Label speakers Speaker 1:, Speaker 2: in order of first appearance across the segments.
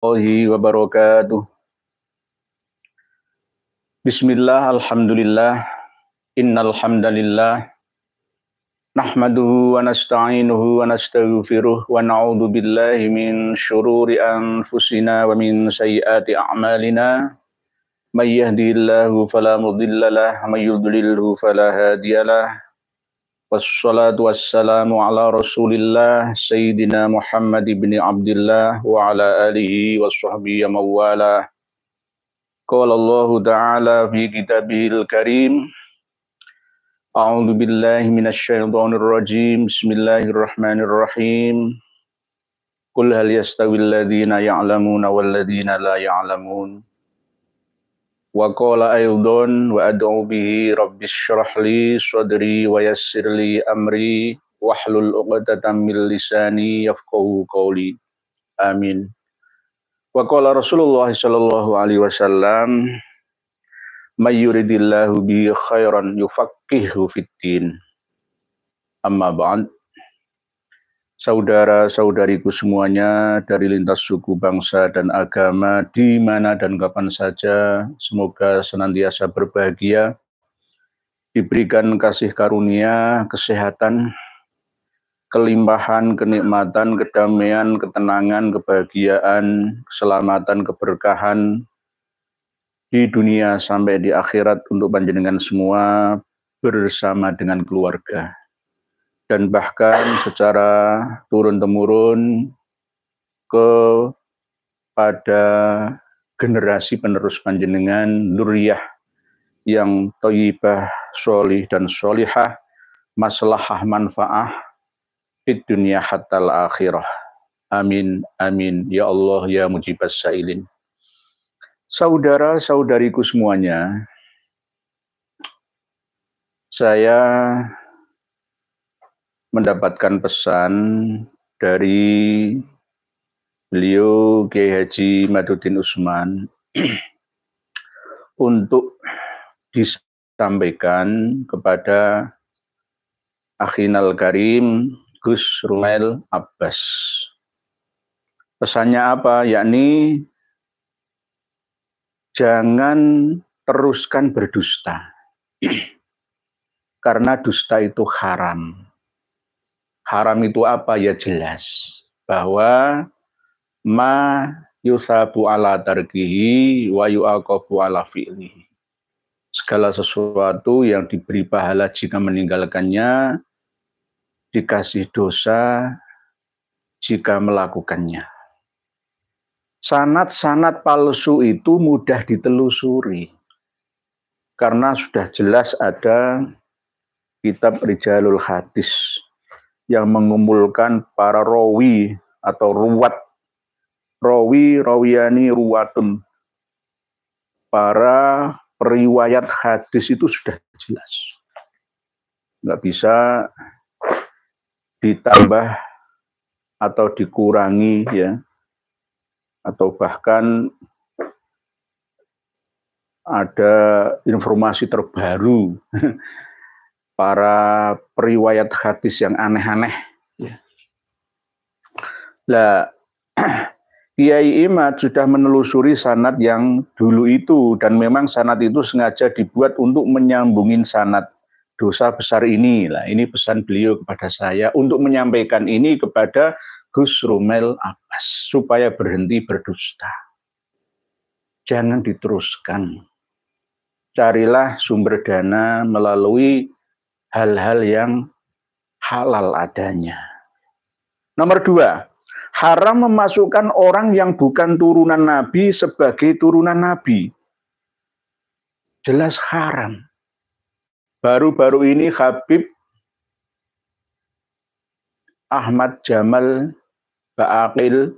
Speaker 1: warahmatullahi wabarakatuh. Bismillah, alhamdulillah, innal hamdalillah, nahmaduhu wa nasta'inuhu wa nastaghfiruh wa na'udhu billahi min syururi anfusina wa min sayyiati a'malina. May yahdihillahu fala mudilla lah, may yudlilhu fala hadiyalah. Wassalatu wassalamu ala rasulillah Sayyidina Muhammad ibn Abdullah Wa ala alihi wa sahbihi ya mawalah Qala Allah ta'ala fi kitabihil karim A'udhu billahi shaytanir rajim Bismillahirrahmanirrahim Qul hal yastawil ladhina ya'lamuna wal ladhina la ya'lamun wa qala wa ad'u bihi rabbi shrah li sadri amri wahlul 'uqdatam min lisani amin wa rasulullah sallallahu alaihi wasallam may bi khairan yufaqihu fid amma saudara-saudariku semuanya dari lintas suku, bangsa, dan agama, di mana dan kapan saja, semoga senantiasa berbahagia, diberikan kasih karunia, kesehatan, kelimpahan, kenikmatan, kedamaian, ketenangan, kebahagiaan, keselamatan, keberkahan, di dunia sampai di akhirat untuk panjenengan semua bersama dengan keluarga dan bahkan secara turun-temurun kepada generasi penerus panjenengan nuriyah yang toyibah, solih dan solihah, maslahah manfaah di dunia hatta akhirah. Amin, amin. Ya Allah, ya mujibas sa'ilin. Saudara-saudariku semuanya, saya mendapatkan pesan dari beliau Kiai Haji Madudin Usman untuk disampaikan kepada Akhinal Karim Gus Rumail Abbas. Pesannya apa? Yakni jangan teruskan berdusta. Karena dusta itu haram. Haram itu apa? Ya jelas bahwa ma yusabu ala tarkihi wa yu'aqabu ala fi'lihi. Segala sesuatu yang diberi pahala jika meninggalkannya, dikasih dosa jika melakukannya. Sanat-sanat palsu itu mudah ditelusuri. Karena sudah jelas ada kitab Rijalul Hadis yang mengumpulkan para rawi atau ruwat. Rawi, rawiyani, ruwatun. Para periwayat hadis itu sudah jelas. Nggak bisa ditambah atau dikurangi ya atau bahkan ada informasi terbaru para periwayat hadis yang aneh-aneh. Ya. Lah, Kiai Imad sudah menelusuri sanat yang dulu itu dan memang sanat itu sengaja dibuat untuk menyambungin sanat dosa besar ini. Lah, ini pesan beliau kepada saya untuk menyampaikan ini kepada Gus Rumel Abbas supaya berhenti berdusta. Jangan diteruskan. Carilah sumber dana melalui hal-hal yang halal adanya. Nomor dua, haram memasukkan orang yang bukan turunan Nabi sebagai turunan Nabi. Jelas haram. Baru-baru ini Habib Ahmad Jamal Baakil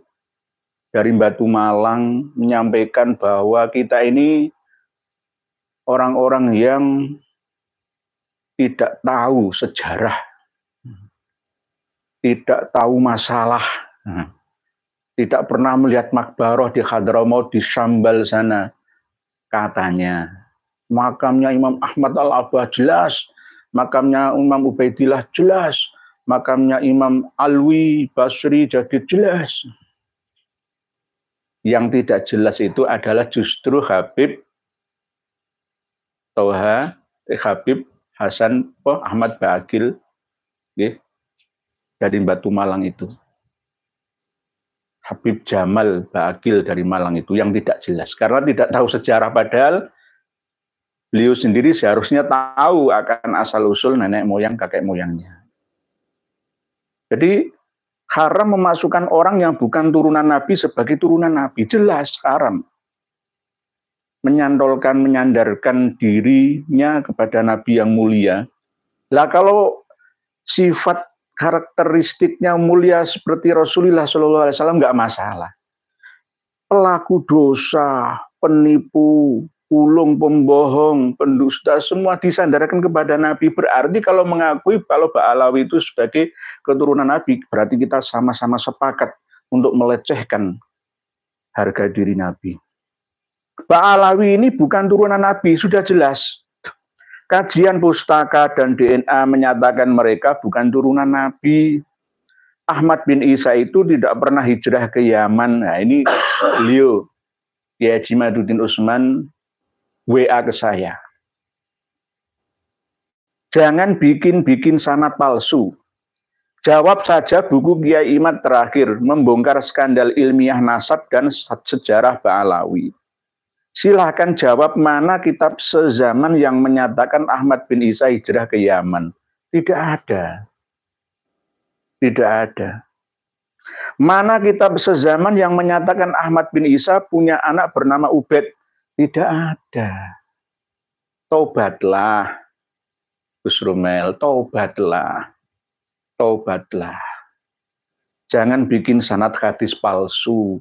Speaker 1: dari Batu Malang menyampaikan bahwa kita ini orang-orang yang tidak tahu sejarah, hmm. tidak tahu masalah, hmm. tidak pernah melihat makbaroh di Hadramaut di Sambal sana. Katanya, makamnya Imam Ahmad al Abah jelas, makamnya Imam Ubaidillah jelas, makamnya Imam Alwi Basri jadi jelas. Yang tidak jelas itu adalah justru Habib Toha eh, Habib Hasan oh, Ahmad Bagil nggih dari Batu Malang itu. Habib Jamal Bagil dari Malang itu yang tidak jelas karena tidak tahu sejarah padahal beliau sendiri seharusnya tahu akan asal-usul nenek moyang kakek moyangnya. Jadi haram memasukkan orang yang bukan turunan Nabi sebagai turunan Nabi. Jelas haram. Menyandorkan, menyandarkan dirinya kepada Nabi yang mulia. Lah kalau sifat karakteristiknya mulia seperti Rasulullah Shallallahu Alaihi Wasallam nggak masalah. Pelaku dosa, penipu, ulung, pembohong, pendusta, semua disandarkan kepada Nabi. Berarti kalau mengakui kalau Ba'alawi itu sebagai keturunan Nabi, berarti kita sama-sama sepakat untuk melecehkan harga diri Nabi. Baalawi ini bukan turunan Nabi, sudah jelas. Kajian pustaka dan DNA menyatakan mereka bukan turunan Nabi. Ahmad bin Isa itu tidak pernah hijrah ke Yaman. Nah, ini beliau, Kiai Jimaduddin Usman, WA ke saya. Jangan bikin-bikin sanat palsu. Jawab saja buku Kiai Imad terakhir, membongkar skandal ilmiah nasab dan sejarah Ba'alawi. Silahkan jawab mana kitab sezaman yang menyatakan Ahmad bin Isa hijrah ke Yaman. Tidak ada. Tidak ada. Mana kitab sezaman yang menyatakan Ahmad bin Isa punya anak bernama Ubed? Tidak ada. Tobatlah. Gus Rumel, tobatlah. Tobatlah. Jangan bikin sanat hadis palsu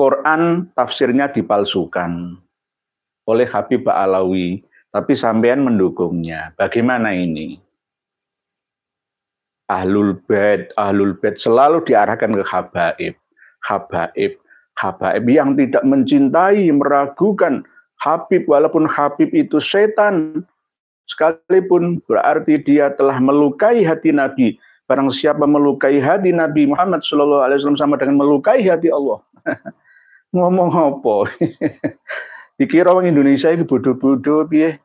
Speaker 1: Quran tafsirnya dipalsukan oleh Habib Alawi, tapi sampean mendukungnya. Bagaimana ini? Ahlul bed, ahlul bed selalu diarahkan ke habaib, habaib, habaib yang tidak mencintai, meragukan Habib walaupun Habib itu setan, sekalipun berarti dia telah melukai hati Nabi. Barang siapa melukai hati Nabi Muhammad SAW sama dengan melukai hati Allah. ngomong apa? Dikira orang Indonesia ini bodoh-bodoh piye?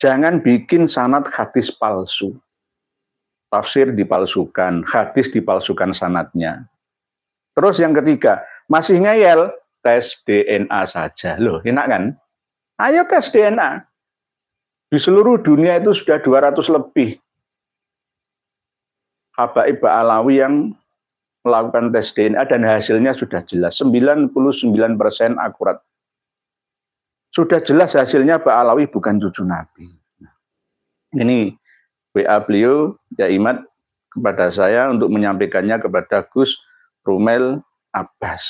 Speaker 1: Jangan bikin sanat hadis palsu. Tafsir dipalsukan, hadis dipalsukan sanatnya. Terus yang ketiga, masih ngeyel, tes DNA saja. Loh, enak kan? Ayo tes DNA. Di seluruh dunia itu sudah 200 lebih habaib Alawi yang melakukan tes DNA dan hasilnya sudah jelas 99% persen akurat. Sudah jelas hasilnya Pak Alawi bukan cucu Nabi. Nah, ini WA beliau ya imat kepada saya untuk menyampaikannya kepada Gus Rumel Abbas.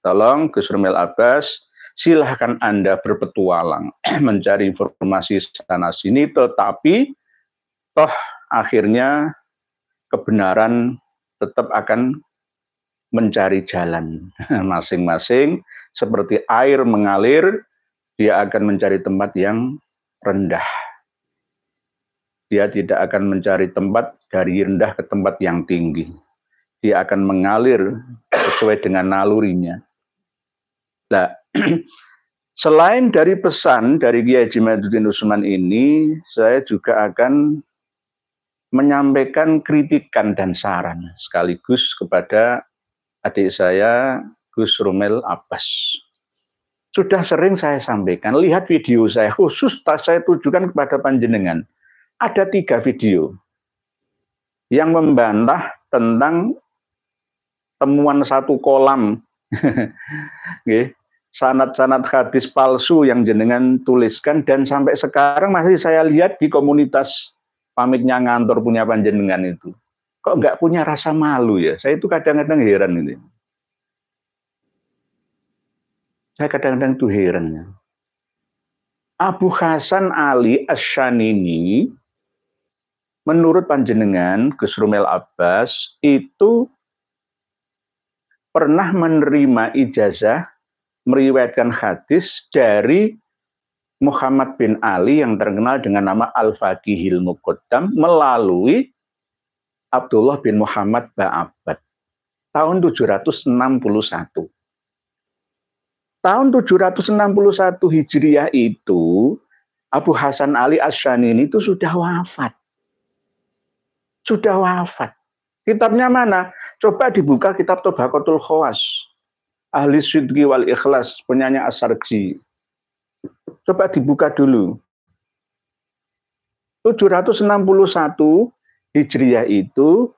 Speaker 1: Tolong Gus Rumel Abbas, silahkan Anda berpetualang mencari informasi sana sini tetapi toh akhirnya kebenaran tetap akan mencari jalan masing-masing seperti air mengalir dia akan mencari tempat yang rendah dia tidak akan mencari tempat dari rendah ke tempat yang tinggi dia akan mengalir sesuai dengan nalurinya nah selain dari pesan dari Kiai Jimaduddin Usman ini saya juga akan menyampaikan kritikan dan saran sekaligus kepada adik saya Gus Rumel Abbas. Sudah sering saya sampaikan, lihat video saya khusus saya tujukan kepada panjenengan. Ada tiga video yang membantah tentang temuan satu kolam sanat-sanat hadis palsu yang jenengan tuliskan dan sampai sekarang masih saya lihat di komunitas pamitnya ngantor punya panjenengan itu. Kok nggak punya rasa malu ya? Saya itu kadang-kadang heran ini. Saya kadang-kadang tuh heran ya. Abu Hasan Ali Ashanini menurut panjenengan Gus Rumel Abbas itu pernah menerima ijazah meriwayatkan hadis dari Muhammad bin Ali yang terkenal dengan nama Al-Faqihil Muqaddam melalui Abdullah bin Muhammad Ba'abad tahun 761. Tahun 761 Hijriah itu Abu Hasan Ali Asyanini itu sudah wafat. Sudah wafat. Kitabnya mana? Coba dibuka kitab Tobakotul Khawas. Ahli Sidqi wal Ikhlas, penyanyi Asarji. Coba dibuka dulu. 761 Hijriah itu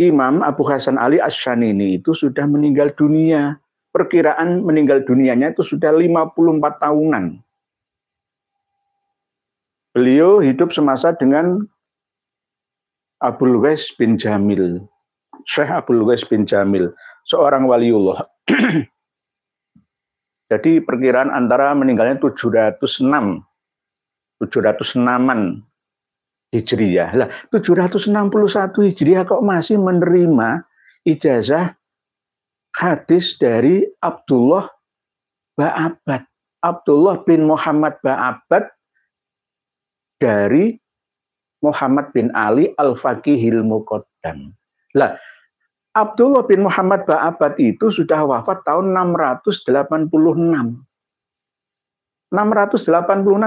Speaker 1: Imam Abu Hasan Ali Asyanini itu sudah meninggal dunia. Perkiraan meninggal dunianya itu sudah 54 tahunan. Beliau hidup semasa dengan Abdul Wais bin Jamil. Syekh Abdul Wais bin Jamil, seorang waliullah. Jadi perkiraan antara meninggalnya 706 706-an Hijriyah. Lah, 761 Hijriah kok masih menerima ijazah hadis dari Abdullah Ba'abad. Abdullah bin Muhammad Ba'abad dari Muhammad bin Ali Al-Faqihil Muqaddam. Lah, Abdullah bin Muhammad Ba'abad itu sudah wafat tahun 686. 686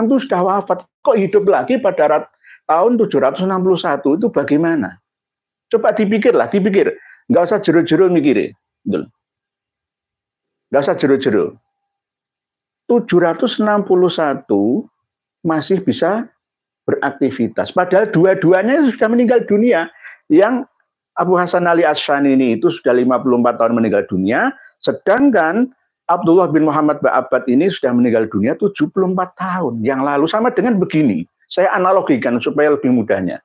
Speaker 1: itu sudah wafat. Kok hidup lagi pada tahun 761 itu bagaimana? Coba dipikirlah, dipikir. Nggak usah jeru-jeru mikir. Nggak usah jeru-jeru. 761 masih bisa beraktivitas. Padahal dua-duanya sudah meninggal dunia. Yang Abu Hasan Ali Asyani ini itu sudah 54 tahun meninggal dunia, sedangkan Abdullah bin Muhammad Ba'abat ini sudah meninggal dunia 74 tahun yang lalu. Sama dengan begini, saya analogikan supaya lebih mudahnya.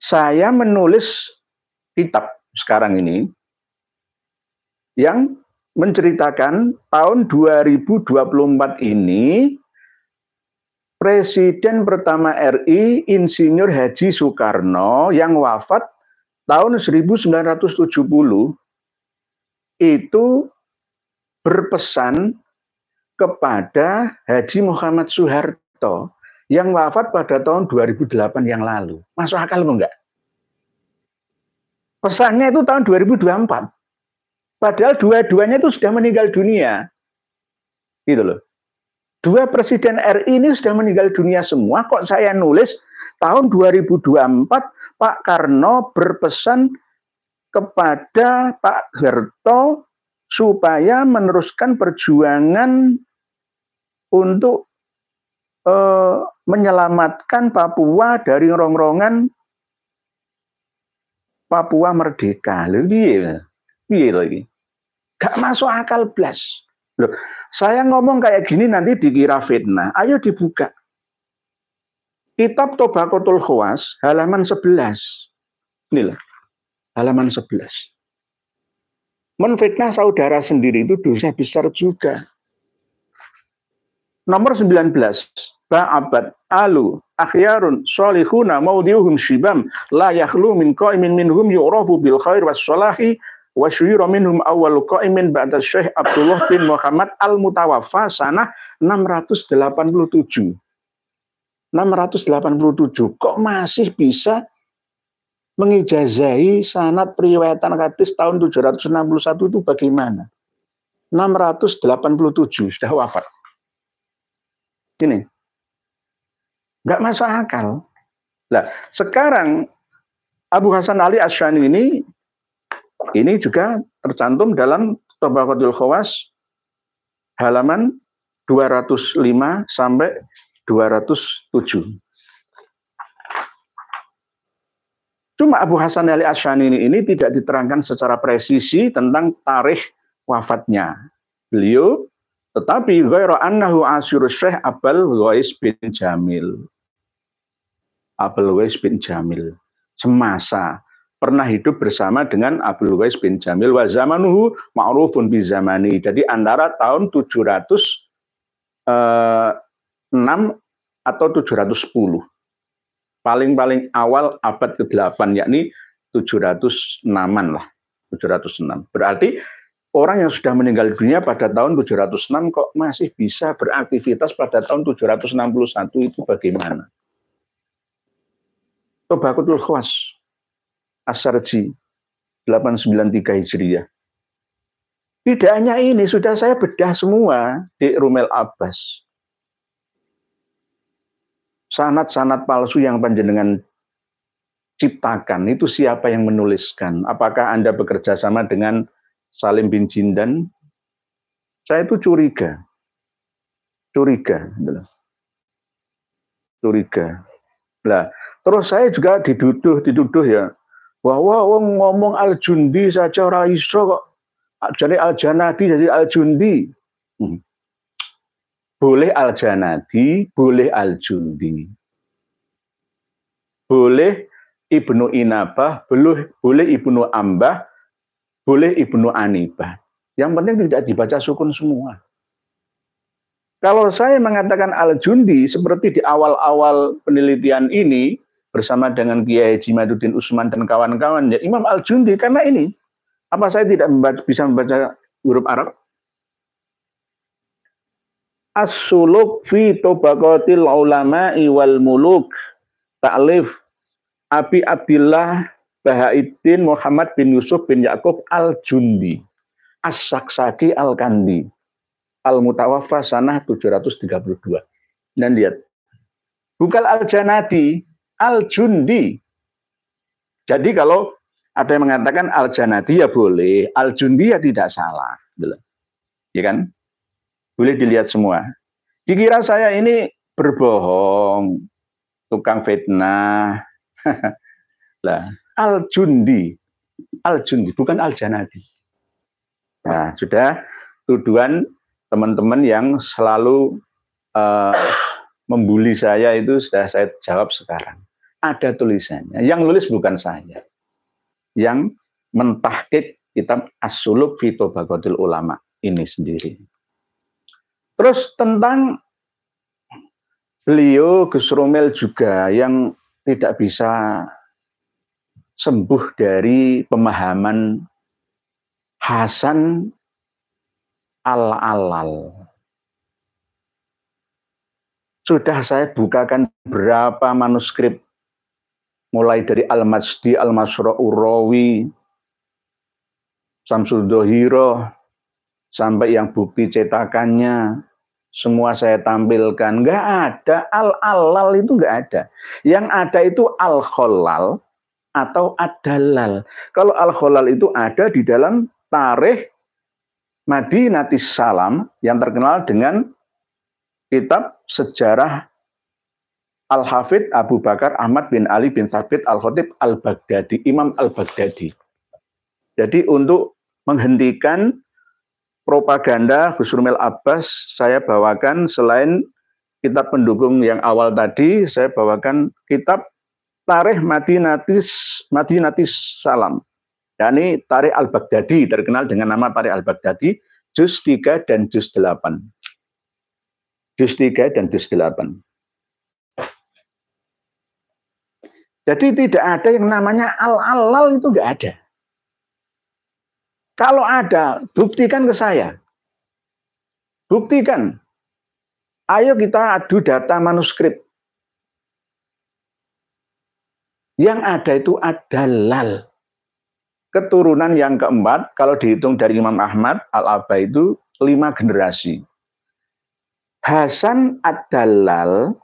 Speaker 1: Saya menulis kitab sekarang ini yang menceritakan tahun 2024 ini Presiden pertama RI Insinyur Haji Soekarno yang wafat tahun 1970 itu berpesan kepada Haji Muhammad Soeharto yang wafat pada tahun 2008 yang lalu. Masuk akal enggak? Pesannya itu tahun 2024. Padahal dua-duanya itu sudah meninggal dunia. Gitu loh dua presiden RI ini sudah meninggal dunia semua, kok saya nulis tahun 2024 Pak Karno berpesan kepada Pak Herto supaya meneruskan perjuangan untuk eh, menyelamatkan Papua dari rongrongan Papua merdeka. Lebih, lebih lagi. Gak masuk akal blas. Loh, saya ngomong kayak gini nanti dikira fitnah. Ayo dibuka. Kitab Tobakotul Khawas, halaman 11. Inilah, halaman 11. Menfitnah saudara sendiri itu dosa besar juga. Nomor 19, Ba'abad alu akhyarun solihuna maudiuhum shibam la yakhlu min qaimin minhum yu'rafu bil khair was solahi wa syuyura minhum awal qaimin ba'da Syekh Abdullah bin Muhammad Al-Mutawaffa sanah 687. 687 kok masih bisa mengijazahi sanat periwayatan hadis tahun 761 itu bagaimana? 687 sudah wafat. Ini. Enggak masuk akal. lah sekarang Abu Hasan Ali Asyani ini ini juga tercantum dalam Tobaqatul Khawas halaman 205 sampai 207. Cuma Abu Hasan Ali Asyani ini tidak diterangkan secara presisi tentang tarikh wafatnya. Beliau tetapi ghairu annahu asyur syekh Abul Ghais bin Jamil. Abul Ghais bin Jamil semasa pernah hidup bersama dengan Abdul Qais bin Jamil wa zamanuhu ma'rufun bi zamani. Jadi antara tahun 706 eh, atau 710. Paling-paling awal abad ke-8 yakni 706-an lah. 706. Berarti orang yang sudah meninggal dunia pada tahun 706 kok masih bisa beraktivitas pada tahun 761 itu bagaimana? Tobakutul khawas Asarji 893 Hijriah. Tidak hanya ini, sudah saya bedah semua di Rumel Abbas. Sanat-sanat palsu yang panjenengan ciptakan, itu siapa yang menuliskan? Apakah Anda bekerja sama dengan Salim bin Jindan? Saya itu curiga. Curiga. Curiga. Nah, terus saya juga diduduh, diduduh ya, bahwa wong ngomong al-jundi saja ora iso kok ah, jadi al-janadi jadi al-jundi. Hmm. Boleh al-janadi, boleh al-jundi. Boleh Ibnu Inabah, boleh, boleh Ibnu Ambah, boleh Ibnu Anibah. Yang penting tidak dibaca sukun semua. Kalau saya mengatakan al-jundi seperti di awal-awal penelitian ini, bersama dengan Kiai Jimaduddin Usman dan kawan-kawan ya Imam Al Jundi karena ini apa saya tidak membaca, bisa membaca huruf Arab As-suluk fi tobaqatil ulama wal muluk ta'lif Abi Abdullah Bahaiddin Muhammad bin Yusuf bin Yakub Al-Jundi As-Saksaki Al-Kandi Al-Mutawaffa Sanah 732 dan lihat Bukal Al-Janadi al-jundi. Jadi kalau ada yang mengatakan al-janadi ya boleh, al-jundi ya tidak salah. Ya kan? Boleh dilihat semua. Dikira saya ini berbohong, tukang fitnah. lah, al-jundi. Al-jundi, bukan al-janadi. Nah, sudah tuduhan teman-teman yang selalu uh, membuli saya itu sudah saya jawab sekarang ada tulisannya. Yang nulis bukan saya. Yang mentahkik kitab As-Suluk Fito Bagodil Ulama ini sendiri. Terus tentang beliau Gus Romel juga yang tidak bisa sembuh dari pemahaman Hasan al-alal. Sudah saya bukakan berapa manuskrip mulai dari Al-Masdi, al masroh Urawi, Samsul Dohiro, sampai yang bukti cetakannya, semua saya tampilkan. Nggak ada, al-alal itu nggak ada. Yang ada itu al-kholal atau adalal. Kalau al-kholal itu ada di dalam tarikh Madinatis Salam yang terkenal dengan kitab sejarah Al-Hafid Abu Bakar Ahmad bin Ali bin Sabit al Khotib Al-Baghdadi, Imam Al-Baghdadi. Jadi untuk menghentikan propaganda Gus Rumil Abbas, saya bawakan selain kitab pendukung yang awal tadi, saya bawakan kitab Tarikh Madinatis, Madinatis Salam. yakni Tarikh Al-Baghdadi, terkenal dengan nama Tarikh Al-Baghdadi, Juz 3 dan Juz 8. Juz 3 dan Juz 8. Jadi tidak ada yang namanya al-alal itu nggak ada. Kalau ada, buktikan ke saya. Buktikan. Ayo kita adu data manuskrip. Yang ada itu adalal. Keturunan yang keempat, kalau dihitung dari Imam Ahmad, al aba itu lima generasi. Hasan Adalal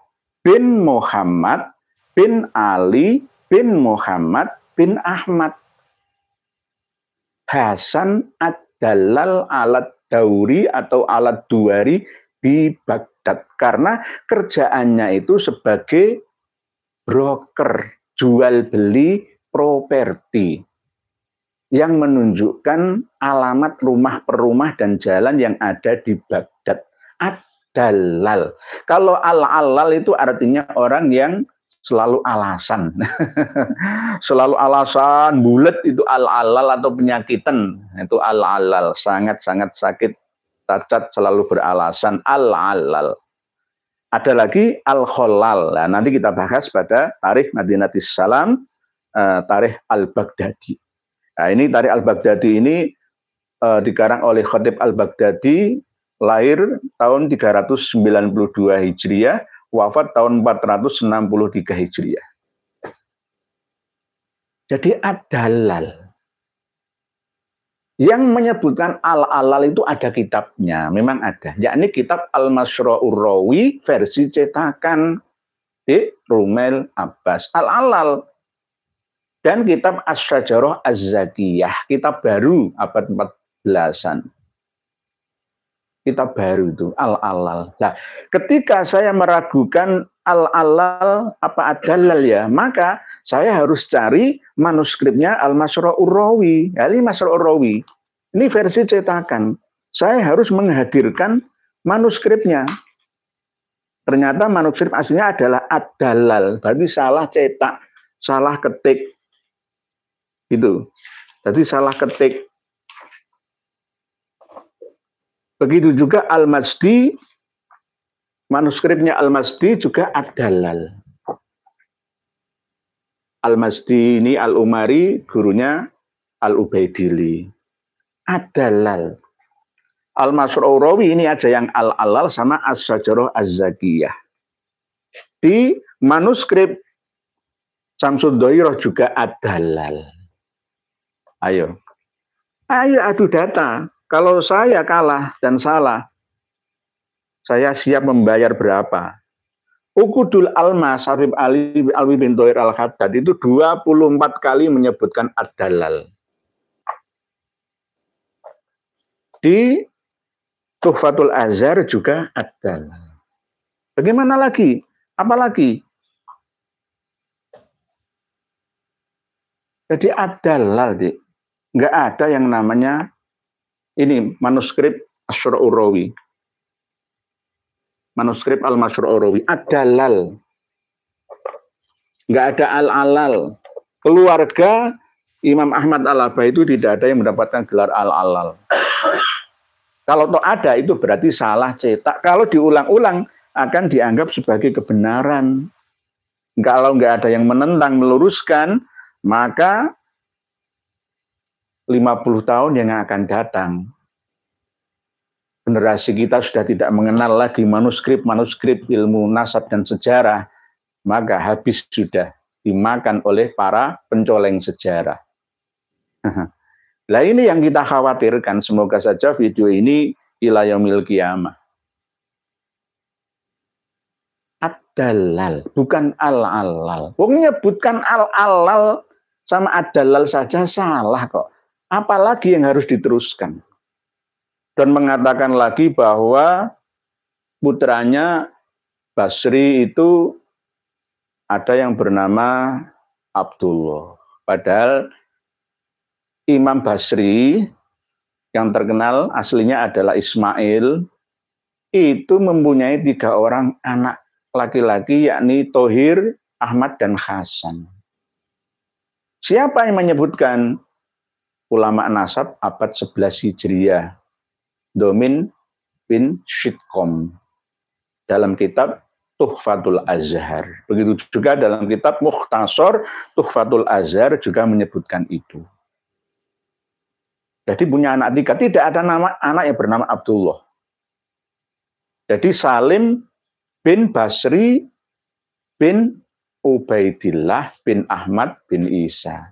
Speaker 1: bin Muhammad bin Ali bin Muhammad bin Ahmad. Hasan ad alat dauri atau alat duari di Baghdad. Karena kerjaannya itu sebagai broker, jual beli properti yang menunjukkan alamat rumah per rumah dan jalan yang ada di Baghdad. ad Kalau al-alal itu artinya orang yang selalu alasan. selalu alasan, bulat itu al-alal atau penyakitan, itu al-alal, sangat-sangat sakit. Cacat selalu beralasan al-alal. Ada lagi al-kholal. Nah, nanti kita bahas pada tarikh Madinatis Salam, eh, tarikh al-Baghdadi. Nah, ini tarikh al-Baghdadi ini uh, dikarang oleh Khatib al-Baghdadi lahir tahun 392 Hijriah wafat tahun 463 Hijriah. Jadi adalal. Yang menyebutkan al-alal itu ada kitabnya, memang ada. Yakni kitab Al-Masra'ur Rawi versi cetakan di Rumel Abbas. Al-alal dan kitab as Az-Zakiyah, kitab baru abad 14-an kitab baru itu al-alal. Nah, ketika saya meragukan al-alal apa adalal ya, maka saya harus cari manuskripnya al-Masra Urawi. Ya, nah, ini Masra Urawi. Ini versi cetakan. Saya harus menghadirkan manuskripnya. Ternyata manuskrip aslinya adalah adalal, berarti salah cetak, salah ketik. Gitu. Jadi salah ketik. Begitu juga Al-Masdi, manuskripnya Al-Masdi juga Ad-Dalal. Al-Masdi ini Al-Umari, gurunya Al-Ubaidili. Ad-Dalal. Al-Masrurawi ini aja yang Al-Alal sama As-Sajaroh Az-Zakiyah. Di manuskrip Samsud Doiroh juga Ad-Dalal. Ayo. Ayo adu data. Kalau saya kalah dan salah, saya siap membayar berapa? Ukudul Alma Sarif Ali Alwi bin Toir al Haddad itu 24 kali menyebutkan ad-dalal. Di Tuhfatul Azhar juga ad-dalal. Bagaimana lagi? Apalagi Jadi adalal, Dik. Enggak ada yang namanya ini manuskrip Asyur Manuskrip Al-Masyur ada Adalal. Nggak ada al-alal. Keluarga Imam Ahmad Al-Aba itu tidak ada yang mendapatkan gelar al-alal. Kalau toh ada itu berarti salah cetak. Kalau diulang-ulang akan dianggap sebagai kebenaran. Kalau nggak ada yang menentang, meluruskan, maka 50 tahun yang akan datang, generasi kita sudah tidak mengenal lagi manuskrip-manuskrip ilmu nasab dan sejarah, maka habis sudah dimakan oleh para pencoleng sejarah. Nah ini yang kita khawatirkan, semoga saja video ini milki kiamah. Adalal, bukan al-alal. Wong nyebutkan al-alal sama adalal saja salah kok apalagi yang harus diteruskan? Dan mengatakan lagi bahwa putranya Basri itu ada yang bernama Abdullah. Padahal Imam Basri yang terkenal aslinya adalah Ismail itu mempunyai tiga orang anak laki-laki yakni Tohir, Ahmad, dan Hasan. Siapa yang menyebutkan ulama nasab abad 11 Hijriah, Domin bin Shitkom, dalam kitab Tuhfatul Azhar. Begitu juga dalam kitab Mukhtasar, Tuhfatul Azhar juga menyebutkan itu. Jadi punya anak tiga, tidak ada nama anak yang bernama Abdullah. Jadi Salim bin Basri bin Ubaidillah bin Ahmad bin Isa.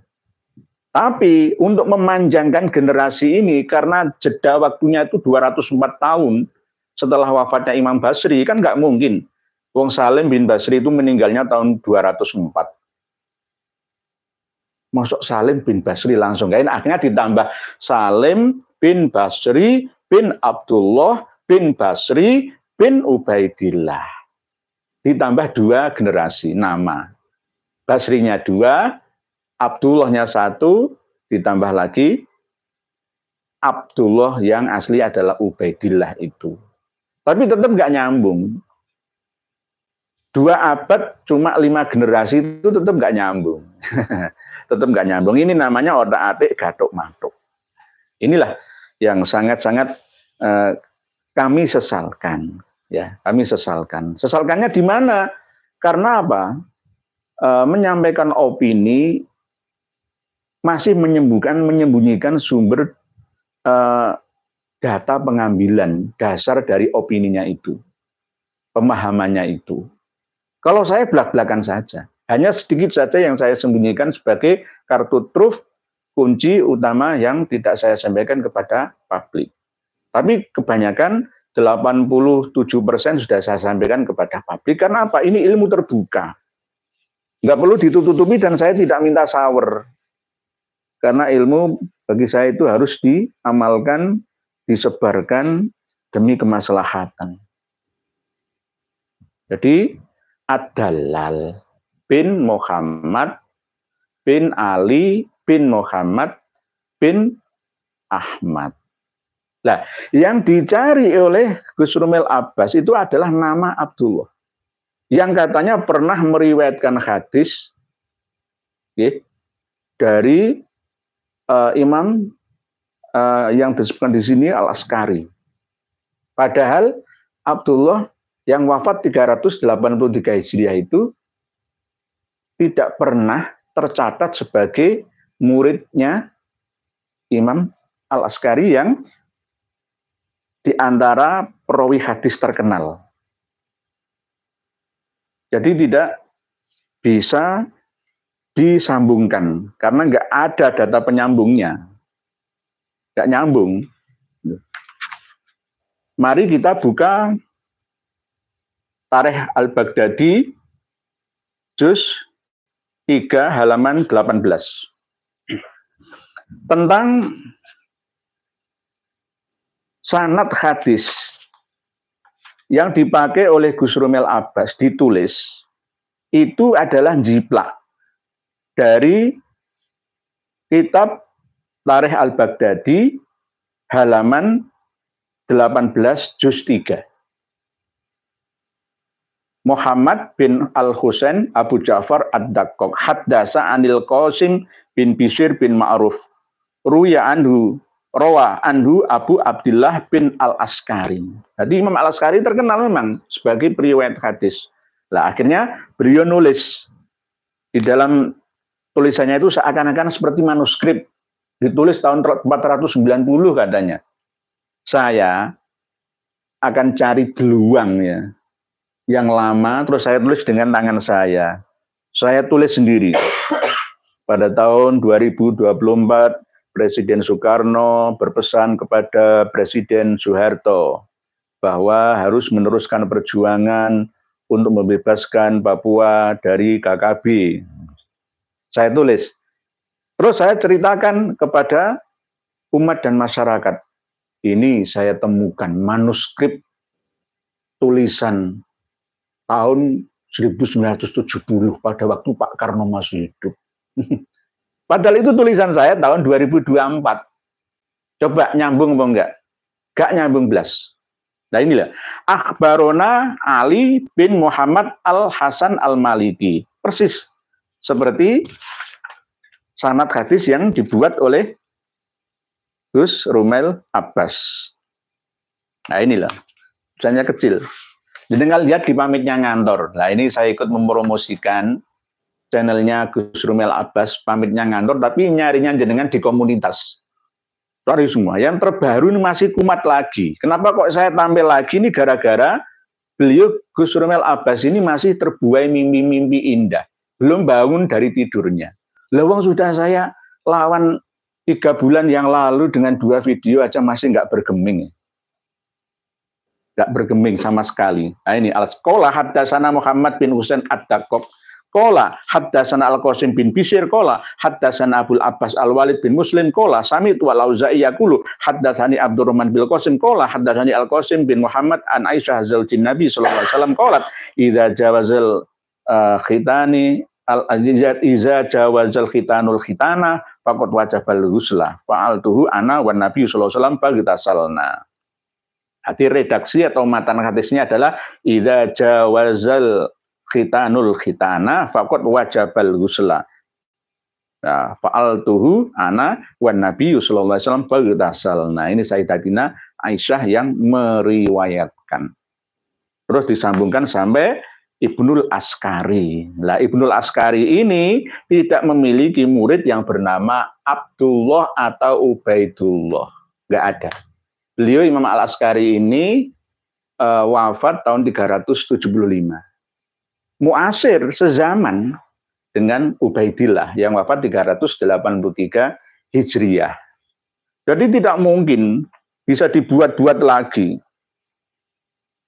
Speaker 1: Tapi untuk memanjangkan generasi ini karena jeda waktunya itu 204 tahun setelah wafatnya Imam Basri kan nggak mungkin. Wong Salim bin Basri itu meninggalnya tahun 204. Masuk Salim bin Basri langsung. Kain akhirnya ditambah Salim bin Basri bin Abdullah bin Basri bin Ubaidillah. Ditambah dua generasi nama. Basrinya dua, Abdullahnya satu, ditambah lagi Abdullah yang asli adalah Ubaidillah itu. Tapi tetap nggak nyambung. Dua abad cuma lima generasi itu tetap nggak nyambung. tetap nggak nyambung. Ini namanya otak atik gatuk matuk. Inilah yang sangat-sangat eh, kami sesalkan. Ya, kami sesalkan. Sesalkannya di mana? Karena apa? E, menyampaikan opini masih menyembuhkan menyembunyikan sumber uh, data pengambilan dasar dari opininya itu, pemahamannya itu. Kalau saya belak-belakan saja, hanya sedikit saja yang saya sembunyikan sebagai kartu truf kunci utama yang tidak saya sampaikan kepada publik. Tapi kebanyakan 87% sudah saya sampaikan kepada publik karena apa? Ini ilmu terbuka. Nggak perlu ditutupi dan saya tidak minta sawer karena ilmu bagi saya itu harus diamalkan, disebarkan demi kemaslahatan. Jadi Adalal bin Muhammad bin Ali bin Muhammad bin Ahmad. Nah, yang dicari oleh Gus Rumel Abbas itu adalah nama Abdullah. Yang katanya pernah meriwayatkan hadis okay, ya, dari uh, imam uh, yang disebutkan di sini Al Askari. Padahal Abdullah yang wafat 383 Hijriah itu tidak pernah tercatat sebagai muridnya Imam Al Askari yang di antara perawi hadis terkenal. Jadi tidak bisa disambungkan karena nggak ada data penyambungnya, nggak nyambung. Mari kita buka Tarikh Al-Baghdadi juz 3 halaman 18 tentang sanat hadis yang dipakai oleh Gus Rumel Abbas ditulis itu adalah jiplak dari kitab Tareh al-Baghdadi halaman 18 juz 3. Muhammad bin Al-Husain Abu Ja'far Ad-Dakkok Haddasa Anil Qasim bin Bisir bin Ma'ruf Ruya Anhu Rawa Anhu Abu Abdullah bin Al-Askari Jadi Imam Al-Askari terkenal memang sebagai periwayat hadis. Lah akhirnya beliau nulis di dalam tulisannya itu seakan-akan seperti manuskrip ditulis tahun 490 katanya. Saya akan cari beluang ya yang lama terus saya tulis dengan tangan saya. Saya tulis sendiri. Pada tahun 2024 Presiden Soekarno berpesan kepada Presiden Soeharto bahwa harus meneruskan perjuangan untuk membebaskan Papua dari KKB saya tulis. Terus saya ceritakan kepada umat dan masyarakat. Ini saya temukan manuskrip tulisan tahun 1970 pada waktu Pak Karno masih hidup. Padahal itu tulisan saya tahun 2024. Coba nyambung apa enggak? Enggak nyambung belas. Nah inilah. Akbarona Ali bin Muhammad Al-Hasan Al-Maliki. Persis seperti sanat hadis yang dibuat oleh Gus Rumel Abbas. Nah inilah, misalnya kecil. Jadi nggak lihat di pamitnya ngantor. Nah ini saya ikut mempromosikan channelnya Gus Rumel Abbas, pamitnya ngantor, tapi nyarinya jenengan di komunitas. Sorry semua, yang terbaru ini masih kumat lagi. Kenapa kok saya tampil lagi ini gara-gara beliau Gus Rumel Abbas ini masih terbuai mimpi-mimpi indah belum bangun dari tidurnya. Lewang sudah saya lawan tiga bulan yang lalu dengan dua video aja masih nggak bergeming. Nggak bergeming sama sekali. Nah ini alat sekolah hadasana Muhammad bin Husain Ad-Dakob. Kola hadasana Al-Qasim bin Bisir Kola hadasana Abdul Abbas Al-Walid bin Muslim Kola Samit kulu hatta yaqulu Abdul Abdurrahman bin Qasim Kola haddatsani Al-Qasim bin Muhammad an Aisyah zaujin Nabi sallallahu alaihi wasallam kola idza jawazal uh, khitani al azizat iza jawazal khitanul khitana fakot wajabal husla fa'al tuhu ana wan nabi sallallahu alaihi wasallam salna Hati redaksi atau matan hadisnya adalah iza jawazal khitanul khitana fakot wajabal husla. Nah, ya, faal tuhu ana wan nabi sallallahu alaihi wasallam bagtasal. Nah, ini Sayyidatina Aisyah yang meriwayatkan. Terus disambungkan sampai Ibnul Askari. Nah, Ibnul Askari ini tidak memiliki murid yang bernama Abdullah atau Ubaidullah. Enggak ada. Beliau Imam Al-Askari ini uh, wafat tahun 375. Muasir sezaman dengan Ubaidillah yang wafat 383 Hijriah. Jadi tidak mungkin bisa dibuat-buat lagi.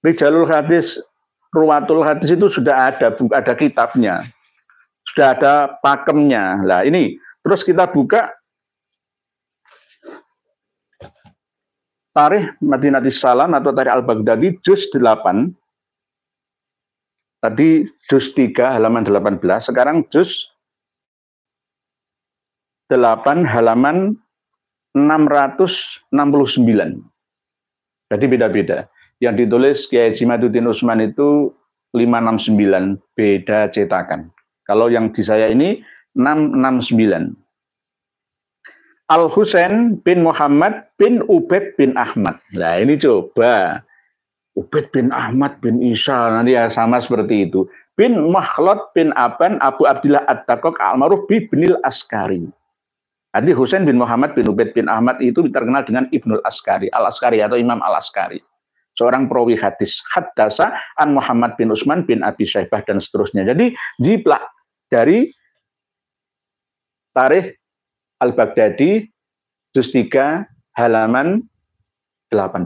Speaker 1: Rijalul hadis Ruwatul Hadis itu sudah ada ada kitabnya. Sudah ada pakemnya. Lah ini terus kita buka Tarikh Madinatis Salam atau Tarikh Al-Baghdadi juz 8 tadi juz 3 halaman 18, sekarang juz 8 halaman 669. Jadi beda-beda yang ditulis Kiai Jimaduddin Usman itu 569 beda cetakan. Kalau yang di saya ini 669. Al Husain bin Muhammad bin Ubed bin Ahmad. Nah ini coba Ubed bin Ahmad bin Isa nanti ya sama seperti itu. Bin Makhlot bin Aban Abu Abdullah At-Takok Almaruf maruf bin Askari. Jadi Husain bin Muhammad bin Ubed bin Ahmad itu terkenal dengan Ibnul Askari, Al Askari atau Imam Al Askari seorang perawi hadis haddasa an Muhammad bin Usman bin Abi Syaibah dan seterusnya. Jadi jiplak dari tarikh Al-Baghdadi juz 3 halaman 18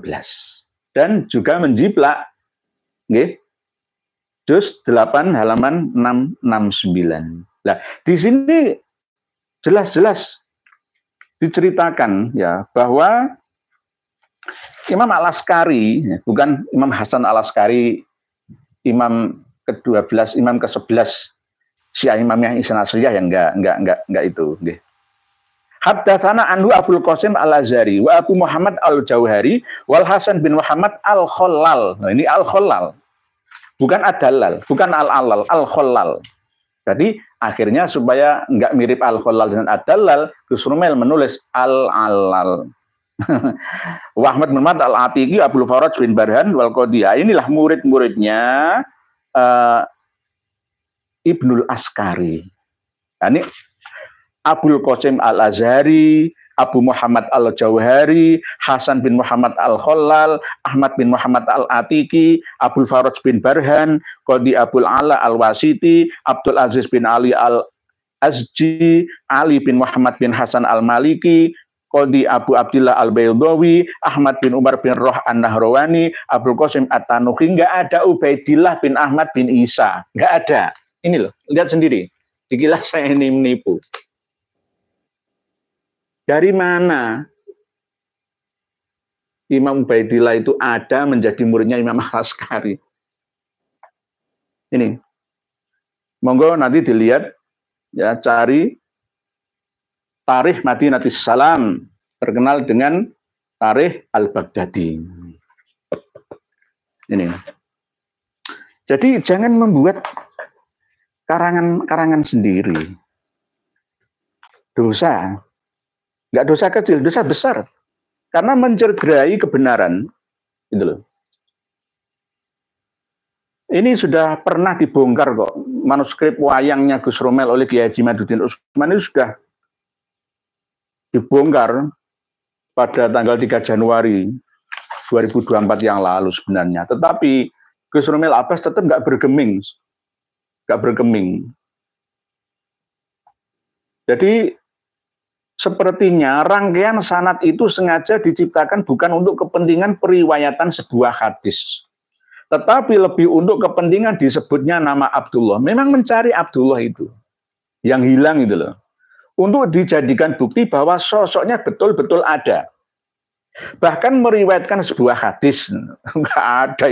Speaker 1: dan juga menjiplak nggih juz 8 halaman 669. Nah, di sini jelas-jelas diceritakan ya bahwa Imam Al-Askari, bukan Imam Hasan Al-Askari, Imam ke-12, Imam ke-11, Syiah yang Isan Asriyah yang enggak, enggak, enggak, enggak itu. Habdathana anhu Abdul Qasim al azari wa Abu Muhammad al Jawhari, wal Hasan bin Muhammad Al-Khallal. Nah, ini Al-Khallal. Bukan Adalal, bukan Al-Alal, Al-Khallal. Jadi akhirnya supaya enggak mirip Al-Khallal dengan Adalal, Gus Rumel menulis Al-Alal. Wa Ahmad bin Mad al-Atiqi Abdul Faraj bin Barhan wal Qadiha. Inilah murid-muridnya uh, Ibnul Askari. Nah, ini Abdul Qasim Al-Azhari, Abu Muhammad Al-Jauhari, Hasan bin Muhammad Al-Khalal, Ahmad bin Muhammad Al-Atiki, Abdul Faraj bin Barhan, Qadi Abdul Ala Al-Wasiti, Abdul Aziz bin Ali Al Azji, Ali bin Muhammad bin Hasan Al-Maliki, Kodi Abu Abdillah Al-Baydawi, Ahmad bin Umar bin Roh An-Nahrawani, Abdul Qasim At-Tanuhi, nggak ada Ubaidillah bin Ahmad bin Isa. Nggak ada. Ini loh, lihat sendiri. Dikilas saya ini menipu. Dari mana Imam Ubaidillah itu ada menjadi muridnya Imam Al-Askari? Ini. Monggo nanti dilihat, ya cari tarikh Madinati Salam terkenal dengan tarikh Al-Baghdadi. Ini. Jadi jangan membuat karangan-karangan sendiri. Dosa. Enggak dosa kecil, dosa besar. Karena mencederai kebenaran. Gitu loh. Ini sudah pernah dibongkar kok manuskrip wayangnya Gus Romel oleh Kiai Haji Madudin Usman itu sudah dibongkar pada tanggal 3 Januari 2024 yang lalu sebenarnya. Tetapi Gus Romel Abbas tetap nggak bergeming, nggak bergeming. Jadi sepertinya rangkaian sanat itu sengaja diciptakan bukan untuk kepentingan periwayatan sebuah hadis, tetapi lebih untuk kepentingan disebutnya nama Abdullah. Memang mencari Abdullah itu yang hilang itu loh untuk dijadikan bukti bahwa sosoknya betul-betul ada. Bahkan meriwayatkan sebuah hadis, enggak ada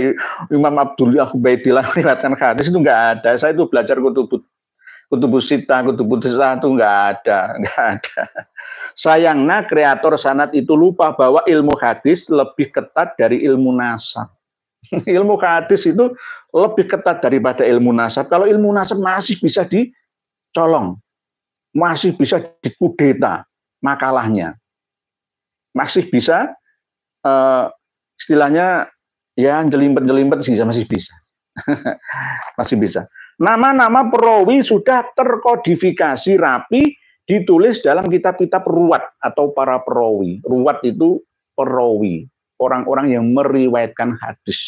Speaker 1: Imam Abdullah Ubaidillah meriwayatkan hadis itu enggak ada. Saya itu belajar kutubut kutubus sita, kutubus sita itu nggak ada, enggak ada. Sayangnya kreator sanat itu lupa bahwa ilmu hadis lebih ketat dari ilmu nasab. ilmu hadis itu lebih ketat daripada ilmu nasab. Kalau ilmu nasab masih bisa dicolong, masih bisa dikudeta makalahnya. Masih bisa uh, istilahnya ya jelimpet-jelimpet sih masih bisa. masih bisa. Nama-nama perawi sudah terkodifikasi rapi ditulis dalam kitab-kitab ruwat atau para perawi. Ruwat itu perawi, orang-orang yang meriwayatkan hadis.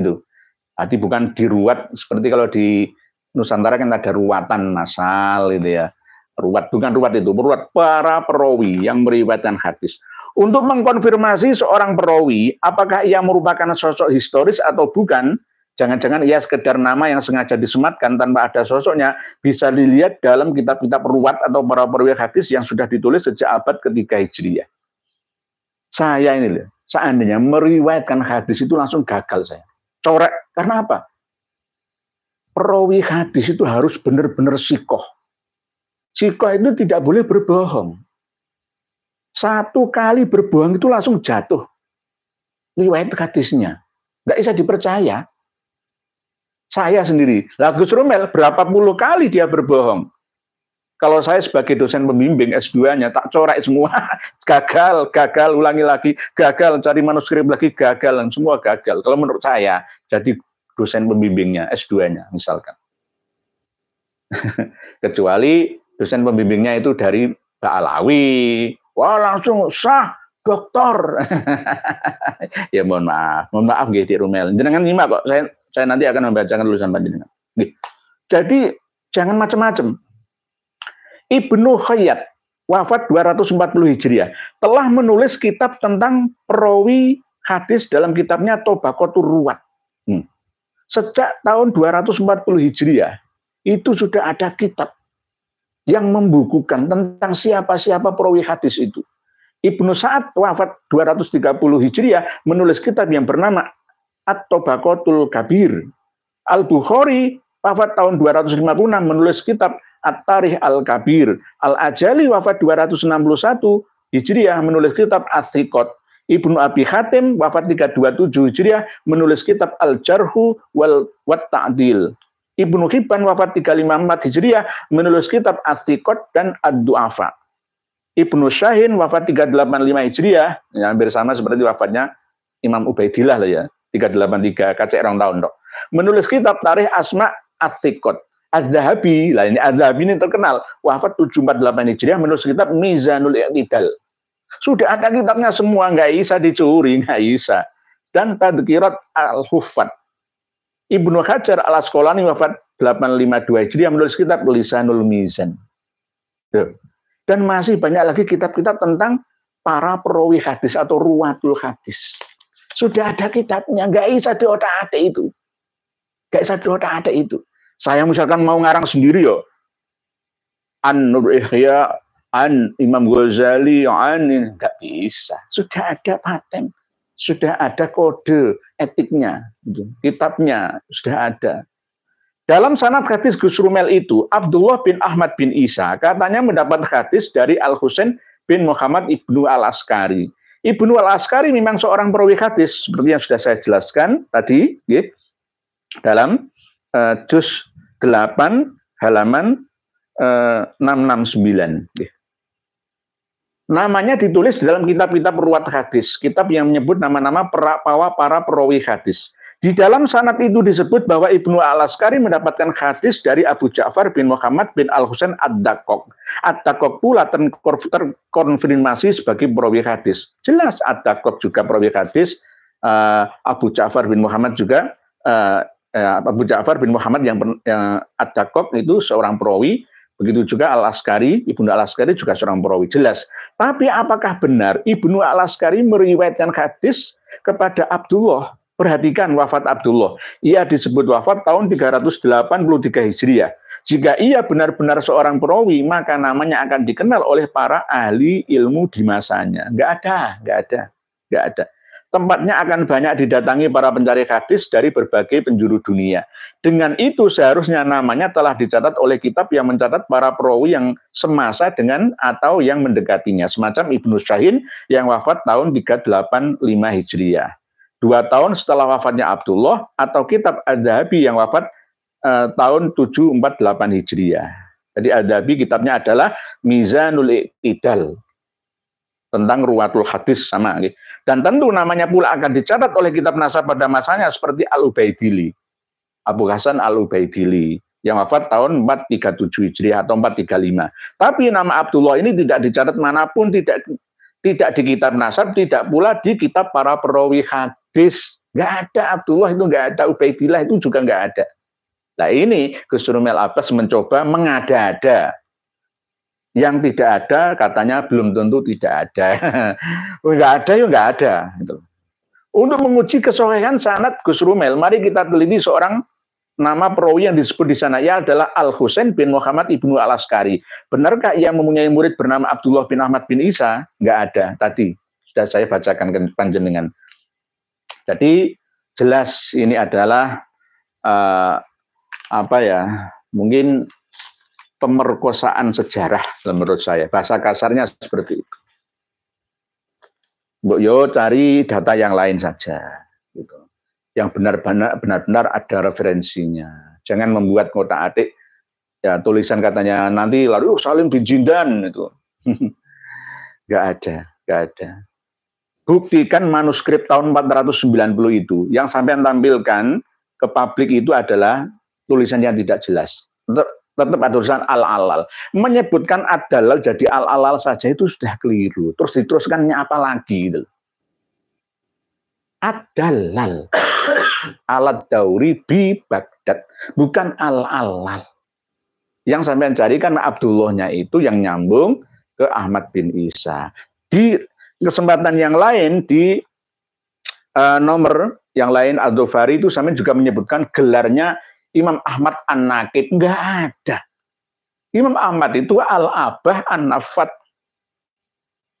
Speaker 1: Itu. hati bukan diruat seperti kalau di Nusantara kan ada ruwatan masal itu ya. Ruwat bukan ruwat itu, ruwat para perawi yang meriwayatkan hadis. Untuk mengkonfirmasi seorang perawi apakah ia merupakan sosok historis atau bukan, jangan-jangan ia sekedar nama yang sengaja disematkan tanpa ada sosoknya, bisa dilihat dalam kitab-kitab ruwat atau para perawi hadis yang sudah ditulis sejak abad ketiga Hijriah. Saya ini, seandainya meriwayatkan hadis itu langsung gagal saya. Corek. Karena apa? perawi hadis itu harus benar-benar sikoh. Sikoh itu tidak boleh berbohong. Satu kali berbohong itu langsung jatuh. Riwayat hadisnya. tidak bisa dipercaya. Saya sendiri. lagus Rumel berapa puluh kali dia berbohong. Kalau saya sebagai dosen pembimbing S2-nya tak corak semua, gagal, gagal, ulangi lagi, gagal, cari manuskrip lagi, gagal, semua gagal. Kalau menurut saya, jadi dosen pembimbingnya, S2-nya misalkan. Kecuali dosen pembimbingnya itu dari pak Alawi wah langsung sah doktor. ya mohon maaf, mohon maaf Gede Rumel. Jangan simak kok, saya, saya nanti akan membacakan tulisan panjenengan. Jadi jangan macam-macam. Ibnu Khayyat wafat 240 Hijriah telah menulis kitab tentang perawi hadis dalam kitabnya Tobakotur Ruwat sejak tahun 240 Hijriah itu sudah ada kitab yang membukukan tentang siapa-siapa perawi hadis itu. Ibnu Sa'ad wafat 230 Hijriah menulis kitab yang bernama At-Tobakotul Kabir. Al-Bukhari wafat tahun 256 menulis kitab At-Tarikh Al-Kabir. Al-Ajali wafat 261 Hijriah menulis kitab at sikot Ibnu Abi Hatim wafat 327 Hijriah menulis kitab Al-Jarhu wal Wat Ta'dil. Ibnu Hibban wafat 354 Hijriah menulis kitab ats dan Ad-Du'afa. Ibnu Syahin wafat 385 Hijriah, yang hampir sama seperti wafatnya Imam Ubaidillah lah ya, 383 kacek rong tahun dok. Menulis kitab Tarikh Asma ats Az-Zahabi, lah ini Az-Zahabi ini terkenal, wafat 748 Hijriah menulis kitab Mizanul Iqtidal. Sudah ada kitabnya semua, nggak bisa dicuri, nggak bisa. Dan tadkirat al-hufat. Ibnu Hajar al Asqalani wafat 852 yang menulis kitab Lisanul Mizan. Dan masih banyak lagi kitab-kitab tentang para perawi hadis atau ruwatul hadis. Sudah ada kitabnya, nggak bisa otak ada itu. Nggak bisa otak ada itu. Saya misalkan mau ngarang sendiri yo An-Nur Ihya an Imam Ghazali an nggak bisa sudah ada paten sudah ada kode etiknya gitu, kitabnya sudah ada dalam sanad hadis Gus Rumel itu Abdullah bin Ahmad bin Isa katanya mendapat hadis dari Al Husain bin Muhammad ibnu Al Askari Ibnu Al Askari memang seorang perawi hadis seperti yang sudah saya jelaskan tadi ya, dalam uh, juz 8 halaman uh, 669. gitu namanya ditulis di dalam kitab-kitab ruwat hadis, kitab yang menyebut nama-nama para, para perawi hadis. Di dalam sanat itu disebut bahwa Ibnu Al-Askari mendapatkan hadis dari Abu Ja'far bin Muhammad bin Al-Husain Ad-Dakok. Ad-Dakok pula terkonfirmasi sebagai perawi hadis. Jelas Ad-Dakok juga perawi hadis, uh, Abu Ja'far bin Muhammad juga uh, Abu Ja'far bin Muhammad yang, yang Ad-Dakok itu seorang perawi Begitu juga Al-Askari, Ibnu Al-Askari juga seorang perawi, jelas. Tapi apakah benar Ibnu Al-Askari meriwayatkan hadis kepada Abdullah? Perhatikan wafat Abdullah. Ia disebut wafat tahun 383 Hijriah. Jika ia benar-benar seorang perawi, maka namanya akan dikenal oleh para ahli ilmu di masanya. Nggak ada, nggak ada, nggak ada tempatnya akan banyak didatangi para pencari hadis dari berbagai penjuru dunia. Dengan itu seharusnya namanya telah dicatat oleh kitab yang mencatat para perawi yang semasa dengan atau yang mendekatinya. Semacam Ibnu Syahin yang wafat tahun 385 Hijriah. Dua tahun setelah wafatnya Abdullah atau kitab Adhabi yang wafat eh, tahun 748 Hijriah. Jadi Adhabi kitabnya adalah Mizanul Iqtidal, tentang ruwatul hadis sama gitu. dan tentu namanya pula akan dicatat oleh kitab nasab pada masanya seperti al ubaidili Abu Hasan al ubaidili yang wafat tahun 437 Hijriah atau 435. Tapi nama Abdullah ini tidak dicatat manapun, tidak tidak di kitab nasab, tidak pula di kitab para perawi hadis. Enggak ada Abdullah itu enggak ada Ubaidillah itu juga enggak ada. Nah ini Gus Rumel Abbas mencoba mengada-ada yang tidak ada katanya belum tentu tidak ada Enggak oh, ada ya enggak ada gitu. untuk menguji kesohihan sanat Gus Rumel mari kita teliti seorang nama perawi yang disebut di sana ya adalah Al Husain bin Muhammad ibnu Al Askari benarkah ia mempunyai murid bernama Abdullah bin Ahmad bin Isa Enggak ada tadi sudah saya bacakan ke panjenengan jadi jelas ini adalah uh, apa ya mungkin pemerkosaan sejarah menurut saya. Bahasa kasarnya seperti itu. Bu, yo cari data yang lain saja gitu. Yang benar-benar ada referensinya. Jangan membuat kota atik ya tulisan katanya nanti lalu oh, Salim bin Jindan itu. Enggak ada, gak ada. Buktikan manuskrip tahun 490 itu yang sampean tampilkan ke publik itu adalah tulisan yang tidak jelas tetap ada urusan al-alal. Menyebutkan adalal jadi al-alal saja itu sudah keliru. Terus diteruskannya apa lagi? Gitu. Adalal. Alat dauri bi Baghdad. Bukan al-alal. Yang sampai mencari kan Abdullahnya itu yang nyambung ke Ahmad bin Isa. Di kesempatan yang lain di uh, nomor yang lain Al-Dhufari itu sampai juga menyebutkan gelarnya Imam Ahmad An-Nakib nggak ada. Imam Ahmad itu Al-Abah An-Nafat.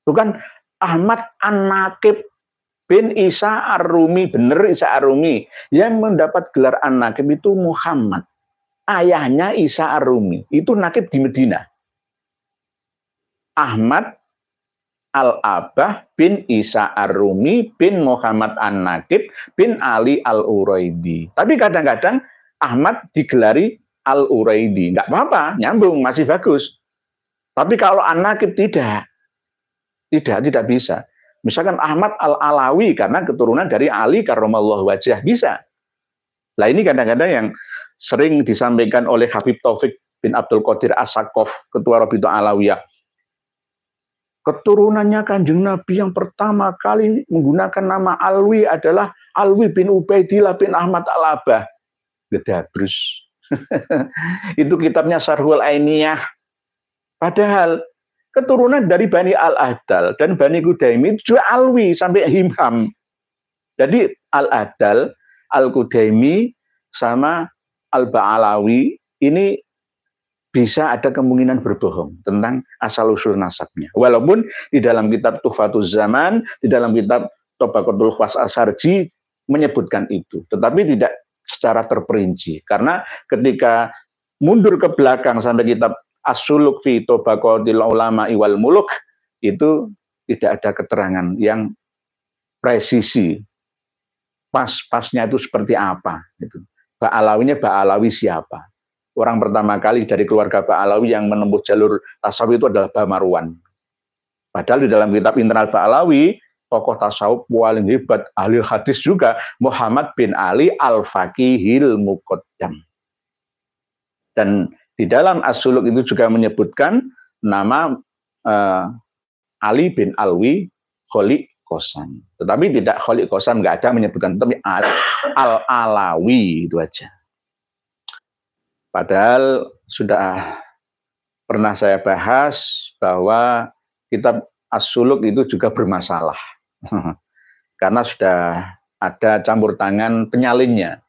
Speaker 1: Bukan Ahmad An-Nakib bin Isa Ar-Rumi. Benar Isa Ar-Rumi. Yang mendapat gelar An-Nakib itu Muhammad. Ayahnya Isa Ar-Rumi. Itu Nakib di Medina. Ahmad Al-Abah bin Isa Ar-Rumi bin Muhammad An-Nakib bin Ali Al-Uraidi. Tapi kadang-kadang Ahmad digelari Al-Uraidi. nggak apa-apa, nyambung, masih bagus. Tapi kalau Anakib tidak. Tidak, tidak bisa. Misalkan Ahmad Al-Alawi karena keturunan dari Ali Allah wajah bisa. Nah ini kadang-kadang yang sering disampaikan oleh Habib Taufik bin Abdul Qadir Asakov, Ketua Rabito Alawiyah. Keturunannya kanjeng Nabi yang pertama kali menggunakan nama Alwi adalah Alwi bin Ubaidillah bin Ahmad Al-Abah. Gedabrus. itu kitabnya Sarhul Ainiyah. Padahal keturunan dari Bani Al-Adal dan Bani Kudaimi juga Alwi sampai Himham. Jadi Al-Adal, Al-Kudaimi, sama Al-Ba'alawi ini bisa ada kemungkinan berbohong tentang asal-usul nasabnya. Walaupun di dalam kitab Tuhfatuz Zaman, di dalam kitab Tobakotul Khwas Asarji menyebutkan itu. Tetapi tidak secara terperinci. Karena ketika mundur ke belakang sampai kitab As-Suluk fi Tobaqatil Ulama Iwal Muluk itu tidak ada keterangan yang presisi pas-pasnya itu seperti apa itu Ba'alawinya Ba'alawi siapa? Orang pertama kali dari keluarga Ba'alawi yang menempuh jalur tasawuf itu adalah Ba Marwan. Padahal di dalam kitab internal Ba'alawi tokoh tasawuf paling hebat ahli hadis juga Muhammad bin Ali Al-Faqihil Muqaddam. Dan di dalam asuluk itu juga menyebutkan nama uh, Ali bin Alwi Khali Kosan. Tetapi tidak Khali Kosan nggak ada menyebutkan tapi Al-Alawi itu aja. Padahal sudah pernah saya bahas bahwa kitab As-Suluk itu juga bermasalah. Karena sudah ada campur tangan penyalinnya.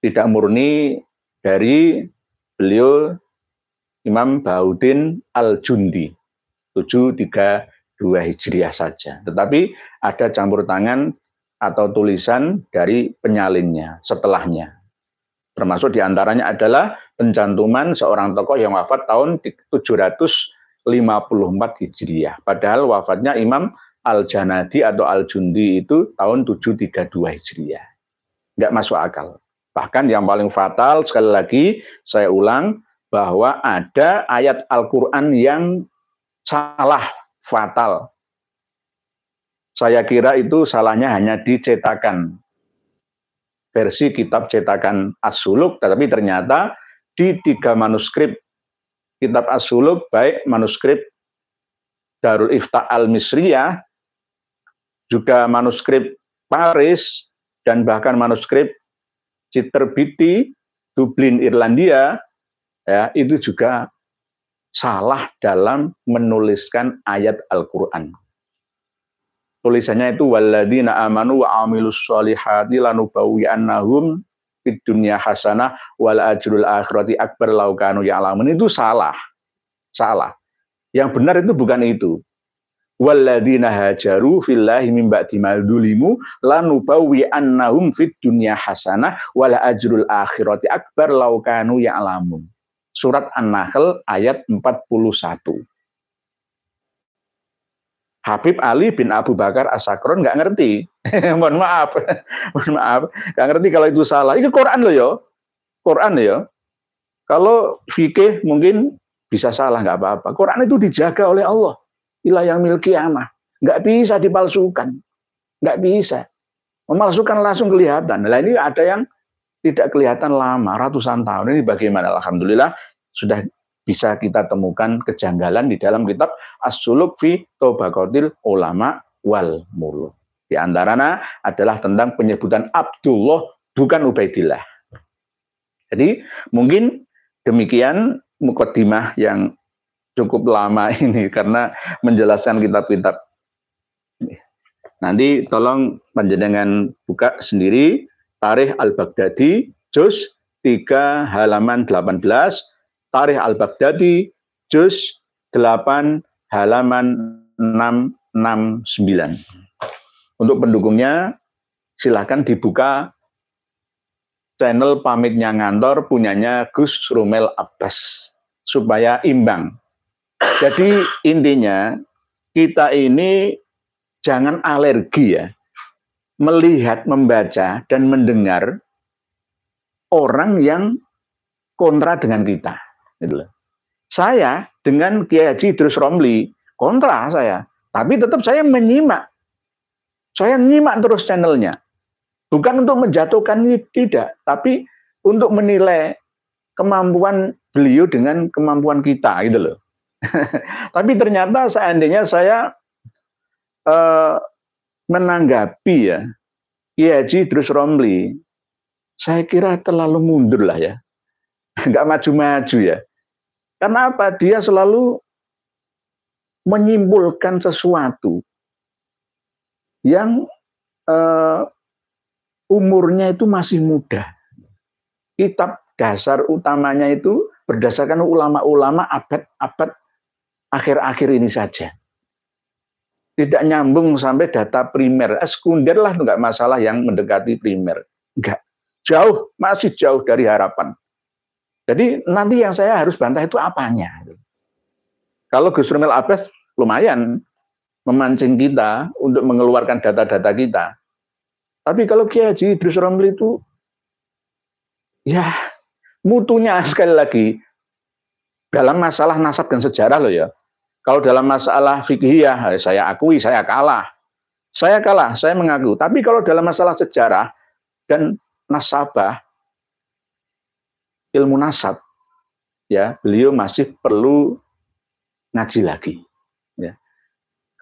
Speaker 1: Tidak murni dari beliau Imam Baudin Al-Jundi 732 Hijriah saja. Tetapi ada campur tangan atau tulisan dari penyalinnya setelahnya. Termasuk diantaranya adalah pencantuman seorang tokoh yang wafat tahun 754 Hijriah. Padahal wafatnya Imam Al-Janadi atau Al-Jundi itu tahun 732 Hijriah. Nggak masuk akal. Bahkan yang paling fatal, sekali lagi saya ulang, bahwa ada ayat Al-Quran yang salah fatal. Saya kira itu salahnya hanya dicetakan. Versi kitab cetakan As-Suluk, tetapi ternyata di tiga manuskrip kitab As-Suluk, baik manuskrip Darul Ifta Al-Misriyah, juga manuskrip Paris dan bahkan manuskrip Citerbiti Dublin Irlandia ya itu juga salah dalam menuliskan ayat Al-Qur'an. Tulisannya itu walladzina amanu wa amilus solihati lanubawwi'annahum fid dunya hasanah wal ajrul akhirati akbar laukanu ya'lamun itu salah. Salah. Yang benar itu bukan itu walladzina hajaru fillahi mim ba'di ma dulimu lanubawwi annahum fid dunya hasanah wal ajrul akhirati akbar law kanu ya'lamun. Surat An-Nahl ayat 41. Habib Ali bin Abu Bakar Asakron nggak ngerti. mohon maaf. mohon maaf. Nggak ngerti kalau itu salah. Itu Quran loh ya. Quran ya. Kalau fikih mungkin bisa salah nggak apa-apa. Quran itu dijaga oleh Allah ilah yang milki amah. Nggak bisa dipalsukan. Nggak bisa. Memalsukan langsung kelihatan. Nah ini ada yang tidak kelihatan lama, ratusan tahun. Ini bagaimana? Alhamdulillah sudah bisa kita temukan kejanggalan di dalam kitab As-Suluk fi Tobakotil Ulama wal Mulu. Di antaranya adalah tentang penyebutan Abdullah bukan Ubaidillah. Jadi mungkin demikian mukaddimah yang cukup lama ini karena menjelaskan kitab-kitab. Nanti tolong panjenengan buka sendiri Tarikh Al-Baghdadi juz 3 halaman 18, Tarikh Al-Baghdadi juz 8 halaman 669. Untuk pendukungnya silahkan dibuka channel pamitnya ngantor punyanya Gus Rumel Abbas supaya imbang jadi intinya kita ini jangan alergi ya melihat, membaca dan mendengar orang yang kontra dengan kita. Gitu saya dengan Kiai Haji Idrus Romli kontra saya, tapi tetap saya menyimak. Saya menyimak terus channelnya. Bukan untuk menjatuhkan tidak, tapi untuk menilai kemampuan beliau dengan kemampuan kita gitu loh. Tapi ternyata seandainya saya eh, menanggapi ya Kiai Haji terus Romli, saya kira terlalu mundur lah ya, nggak maju-maju ya. Karena apa? Dia selalu menyimpulkan sesuatu yang eh, umurnya itu masih muda. Kitab dasar utamanya itu berdasarkan ulama-ulama abad-abad akhir-akhir ini saja. Tidak nyambung sampai data primer. Eh, sekunder lah enggak masalah yang mendekati primer. Enggak. Jauh, masih jauh dari harapan. Jadi nanti yang saya harus bantah itu apanya. Kalau Gus Rumel Abes lumayan memancing kita untuk mengeluarkan data-data kita. Tapi kalau Kiai Haji Idris Romli itu ya mutunya sekali lagi dalam masalah nasab dan sejarah loh ya kalau dalam masalah fikihiyah, eh, saya akui saya kalah. Saya kalah, saya mengaku. Tapi kalau dalam masalah sejarah dan nasabah, ilmu nasab, ya beliau masih perlu ngaji lagi. Ya.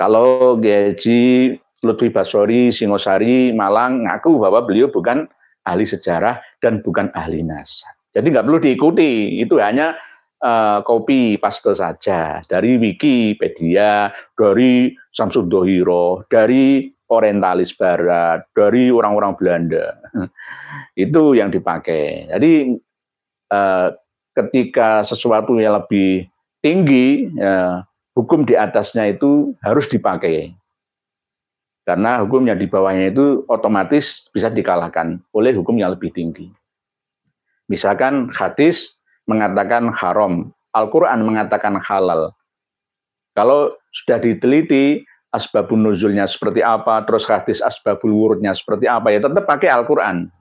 Speaker 1: Kalau Geji Lutfi Basori, Singosari, Malang ngaku bahwa beliau bukan ahli sejarah dan bukan ahli nasab. Jadi nggak perlu diikuti, itu hanya uh, eh, copy paste saja dari Wikipedia, dari Samsung Dohiro, dari Orientalis Barat, dari orang-orang Belanda. Itu yang dipakai. Jadi uh, ketika sesuatu yang lebih tinggi, uh, hukum di atasnya itu harus dipakai. Karena hukum yang di bawahnya itu otomatis bisa dikalahkan oleh hukum yang lebih tinggi. Misalkan hadis mengatakan haram, Al-Quran mengatakan halal. Kalau sudah diteliti asbabun nuzulnya seperti apa, terus hadis asbabul wurudnya seperti apa, ya tetap pakai Al-Quran.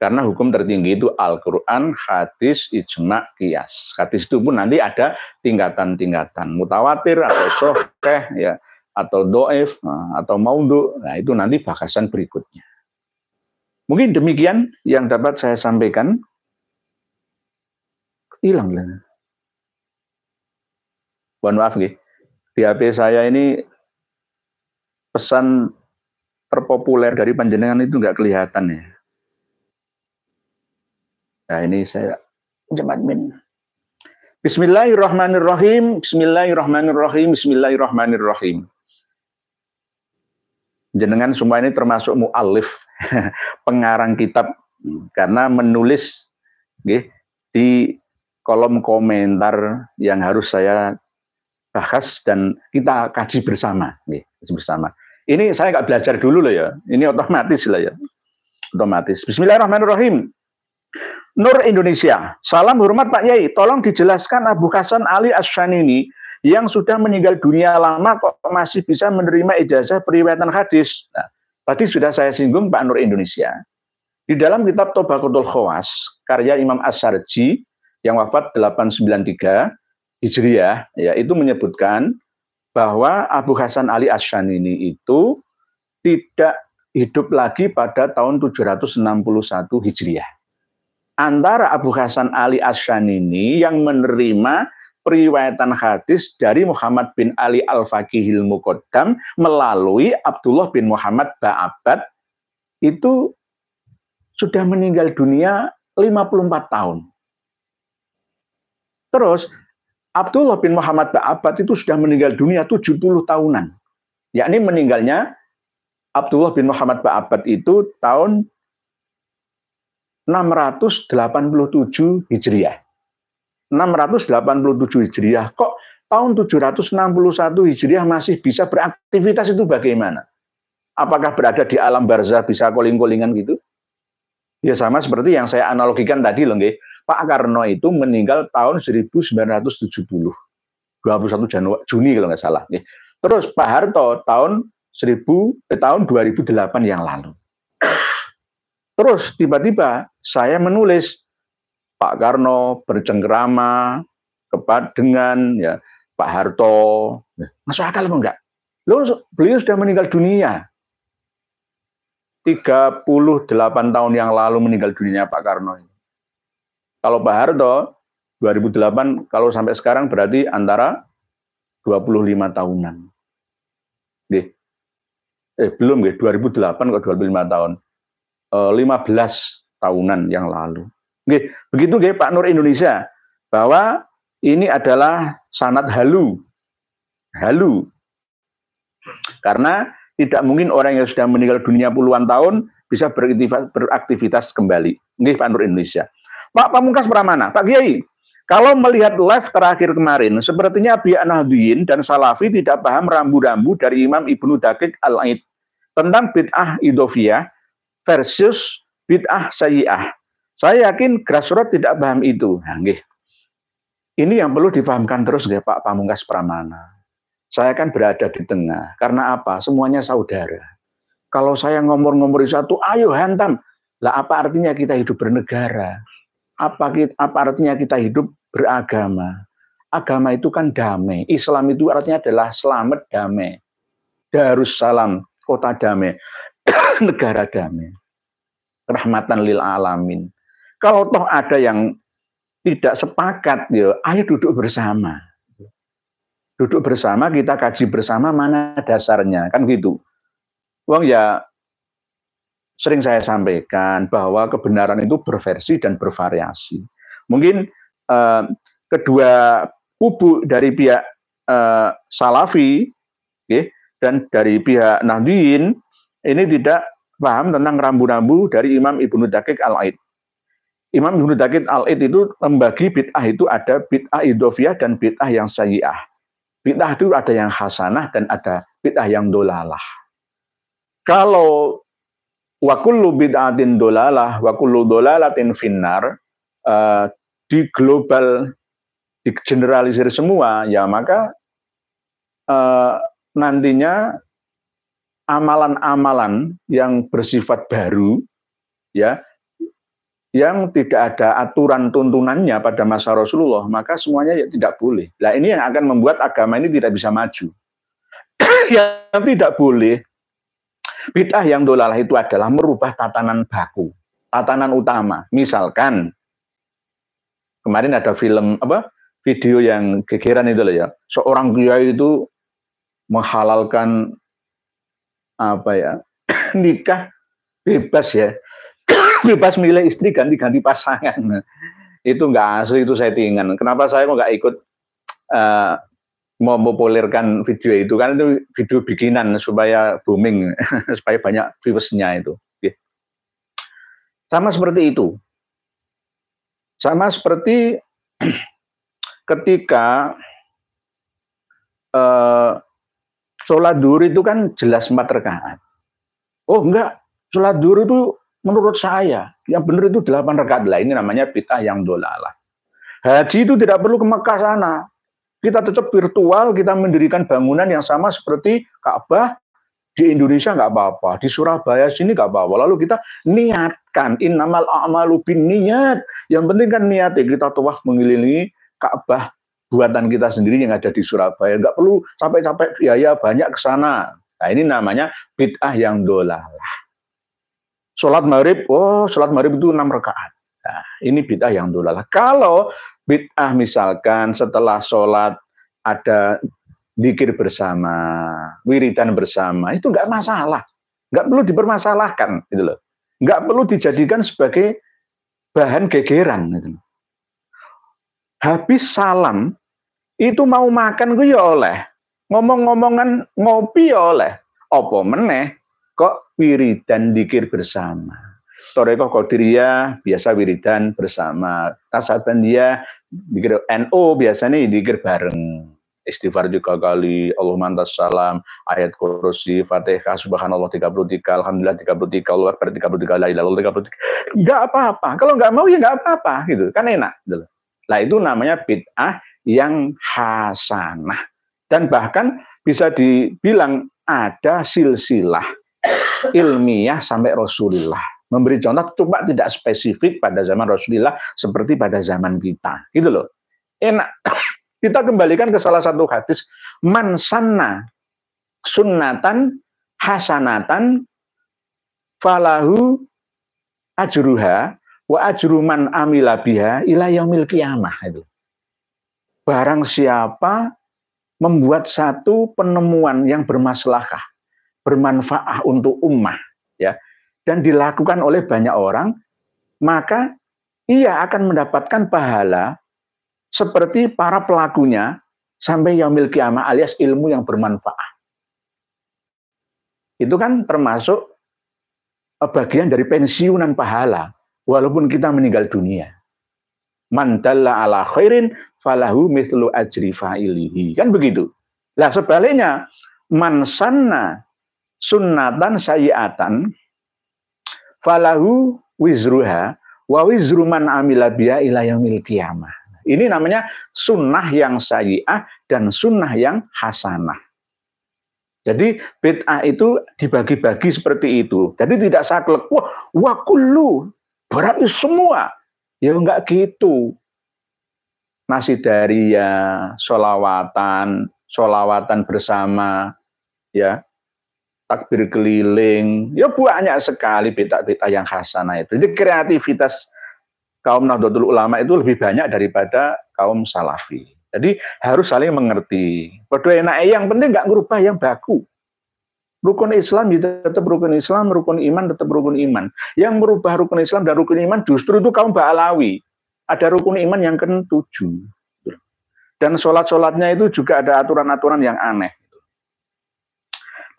Speaker 1: Karena hukum tertinggi itu Al-Quran, hadis, ijma, kias. Hadis itu pun nanti ada tingkatan-tingkatan. Mutawatir atau sohkeh, ya, atau doef, nah, atau maudhu. Nah, itu nanti bahasan berikutnya. Mungkin demikian yang dapat saya sampaikan hilang lah. Mohon maaf nih. Di HP saya ini pesan terpopuler dari panjenengan itu nggak kelihatan ya. Nah ini saya admin. Bismillahirrahmanirrahim, Bismillahirrahmanirrahim, Bismillahirrahmanirrahim. Jenengan semua ini termasuk mu'alif, pengarang kitab, karena menulis okay, di kolom komentar yang harus saya bahas dan kita kaji bersama, nih, kaji bersama. Ini saya nggak belajar dulu loh ya, ini otomatis lah ya, otomatis. Bismillahirrahmanirrahim. Nur Indonesia, salam hormat Pak Yai, tolong dijelaskan Abu Hasan Ali ini yang sudah meninggal dunia lama kok masih bisa menerima ijazah periwayatan hadis. Nah, tadi sudah saya singgung Pak Nur Indonesia. Di dalam kitab Tobakutul Khawas, karya Imam Asarji, yang wafat 893 Hijriah ya itu menyebutkan bahwa Abu Hasan Ali Asyanini itu tidak hidup lagi pada tahun 761 Hijriah. Antara Abu Hasan Ali Asyanini yang menerima periwayatan hadis dari Muhammad bin Ali Al-Faqihil Muqaddam melalui Abdullah bin Muhammad Ba'abad itu sudah meninggal dunia 54 tahun. Terus Abdullah bin Muhammad Ba'abat itu sudah meninggal dunia 70 tahunan. Yakni meninggalnya Abdullah bin Muhammad Ba'abat itu tahun 687 Hijriah. 687 Hijriah. Kok tahun 761 Hijriah masih bisa beraktivitas itu bagaimana? Apakah berada di alam barzah bisa koling-kolingan gitu? Ya sama seperti yang saya analogikan tadi loh, Pak Karno itu meninggal tahun 1970, 21 Januari, Juni kalau nggak salah. Terus Pak Harto tahun 1000 eh, tahun 2008 yang lalu. Terus tiba-tiba saya menulis Pak Karno bercengkrama, kepada dengan ya Pak Harto. Masuk akal apa enggak? Loh, beliau sudah meninggal dunia. 38 tahun yang lalu meninggal dunia Pak Karno. Kalau Pak Harto 2008 kalau sampai sekarang berarti antara 25 tahunan. Nggih. Eh belum ya 2008 kok 25 tahun. E, eh, 15 tahunan yang lalu. Nggih, begitu nggih Pak Nur Indonesia bahwa ini adalah sanat halu. Halu. Karena tidak mungkin orang yang sudah meninggal dunia puluhan tahun bisa beraktivitas, kembali. Nggih Pak Nur Indonesia. Pak Pamungkas Pramana, Pak Kiai, kalau melihat live terakhir kemarin, sepertinya pihak Nahdiyin dan Salafi tidak paham rambu-rambu dari Imam Ibnu Dakik Al-Aid tentang bid'ah idofiyah versus bid'ah sayyah. Saya yakin grassroots tidak paham itu. Nah, Ini yang perlu difahamkan terus ya Pak Pamungkas Pramana. Saya kan berada di tengah. Karena apa? Semuanya saudara. Kalau saya ngomor-ngomori satu, ayo hantam. Lah apa artinya kita hidup bernegara? apa, kita, apa artinya kita hidup beragama? Agama itu kan damai. Islam itu artinya adalah selamat damai. Darussalam, kota damai. Negara damai. Rahmatan lil alamin. Kalau toh ada yang tidak sepakat, ya, ayo duduk bersama. Duduk bersama, kita kaji bersama mana dasarnya. Kan gitu. Wong ya sering saya sampaikan bahwa kebenaran itu berversi dan bervariasi. Mungkin eh, kedua kubu dari pihak eh, Salafi okay, dan dari pihak Nahdiin ini tidak paham tentang rambu-rambu dari Imam Ibnu Dakik Al-Aid. Imam Ibnu Dakik Al-Aid itu membagi bid'ah itu ada bid'ah idofiyah dan bid'ah yang sayyi'ah. Bid'ah itu ada yang hasanah dan ada bid'ah yang dolalah. Kalau wa kullu bid'atin dolalah wa kullu dolalatin finnar uh, di global di generalisir semua ya maka uh, nantinya amalan-amalan yang bersifat baru ya yang tidak ada aturan tuntunannya pada masa Rasulullah, maka semuanya ya tidak boleh. Nah ini yang akan membuat agama ini tidak bisa maju. yang tidak boleh Bid'ah yang dolalah itu adalah merubah tatanan baku, tatanan utama. Misalkan kemarin ada film apa video yang gegeran itu loh ya. Seorang kiai itu menghalalkan apa ya nikah bebas ya bebas milih istri ganti-ganti pasangan itu enggak asli itu saya settingan kenapa saya kok enggak ikut eh, mempopulerkan video itu kan itu video bikinan supaya booming supaya banyak viewersnya itu iya. sama seperti itu sama seperti ketika eh, sholat duri itu kan jelas empat rakaat oh enggak sholat duri itu menurut saya yang benar itu delapan rakaat lah ini namanya pita yang dolalah haji itu tidak perlu ke Mekah sana kita tetap virtual, kita mendirikan bangunan yang sama seperti Ka'bah di Indonesia nggak apa-apa, di Surabaya sini nggak apa-apa. Lalu kita niatkan innamal a'malu niat. Yang penting kan niat ya kita tuah mengelilingi Ka'bah buatan kita sendiri yang ada di Surabaya. Nggak perlu sampai-sampai biaya banyak ke sana. Nah ini namanya bid'ah yang dolalah. Sholat maghrib, oh sholat maghrib itu enam rakaat. Nah, ini bid'ah yang dolalah. Kalau bid'ah misalkan setelah sholat ada dikir bersama, wiritan bersama, itu enggak masalah. Enggak perlu dipermasalahkan. Gitu loh. Nggak perlu dijadikan sebagai bahan gegeran. Gitu Habis salam, itu mau makan gue ya oleh. Ngomong-ngomongan ngopi ya oleh. Apa meneh? Kok wiridan dikir bersama? Toreko Kodiria biasa wiridan bersama. tasabandia dikira NO biasanya dikir bareng. Istighfar juga kali, Allah mantas salam, ayat kursi, fatihah, subhanallah 33, alhamdulillah 33, Allah akbar 33, la ilaha 33. Enggak apa-apa. Kalau enggak mau ya enggak apa-apa gitu. Kan enak. Gitu lah Nah itu namanya bid'ah yang hasanah. Dan bahkan bisa dibilang ada silsilah ilmiah sampai Rasulullah memberi contoh cuma tidak spesifik pada zaman Rasulullah seperti pada zaman kita. Gitu loh. Enak. Kita kembalikan ke salah satu hadis man sanna sunnatan hasanatan falahu ajruha wa ajru man amila biha ila yaumil qiyamah itu. Barang siapa membuat satu penemuan yang bermaslahah, bermanfaat untuk ummah, dan dilakukan oleh banyak orang, maka ia akan mendapatkan pahala seperti para pelakunya sampai yang yaumil kiamah alias ilmu yang bermanfaat. Itu kan termasuk eh, bagian dari pensiunan pahala walaupun kita meninggal dunia. Man ala khairin falahu mithlu ajri fa'ilihi. Kan begitu. Lah sebaliknya, man sanna sunnatan sayiatan falahu wizruha wa wizru man amila biha ila yaumil qiyamah. Ini namanya sunnah yang sayi'ah dan sunnah yang hasanah. Jadi bid'ah itu dibagi-bagi seperti itu. Jadi tidak saklek, wah, wah kullu, berarti semua. Ya enggak gitu. Nasi ya, solawatan, solawatan bersama, ya takbir keliling, ya banyak sekali bid'ah-bid'ah yang khasana itu. Jadi kreativitas kaum Nahdlatul Ulama itu lebih banyak daripada kaum Salafi. Jadi harus saling mengerti. Berdua enak yang penting nggak ngerubah yang baku. Rukun Islam ya tetap rukun Islam, rukun iman tetap rukun iman. Yang merubah rukun Islam dan rukun iman justru itu kaum Ba'alawi. Ada rukun iman yang ke-7. Dan sholat-sholatnya itu juga ada aturan-aturan yang aneh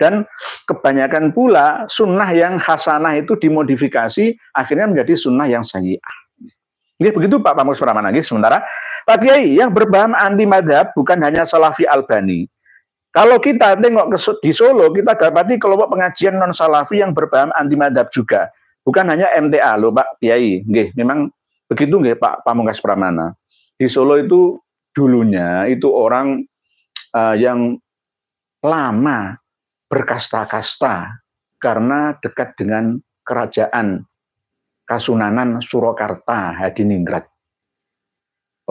Speaker 1: dan kebanyakan pula sunnah yang hasanah itu dimodifikasi akhirnya menjadi sunnah yang sayyi'ah. Ini begitu Pak Pamus Pramana. lagi. sementara Pak Kiai yang berbahan anti madhab bukan hanya Salafi Albani. Kalau kita tengok di Solo, kita dapati kelompok pengajian non-salafi yang berbahan anti madhab juga. Bukan hanya MTA loh Pak Kiai. Nggih, memang begitu nggih Pak Pamungkas Pramana. Di Solo itu dulunya itu orang uh, yang lama berkasta-kasta karena dekat dengan kerajaan Kasunanan Surakarta Hadiningrat.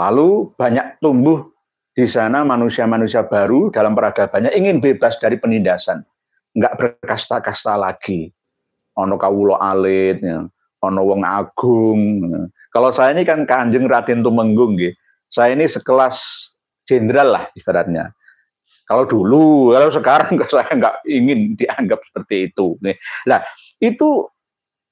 Speaker 1: Lalu banyak tumbuh di sana manusia-manusia baru dalam peradabannya ingin bebas dari penindasan. Enggak berkasta-kasta lagi. Ono kawulo alit, ya. ono wong agung. Ya. Kalau saya ini kan kanjeng Raden Tumenggung. Gitu. Saya ini sekelas jenderal lah ibaratnya. Kalau dulu, kalau sekarang saya nggak ingin dianggap seperti itu. Nih, Nah, itu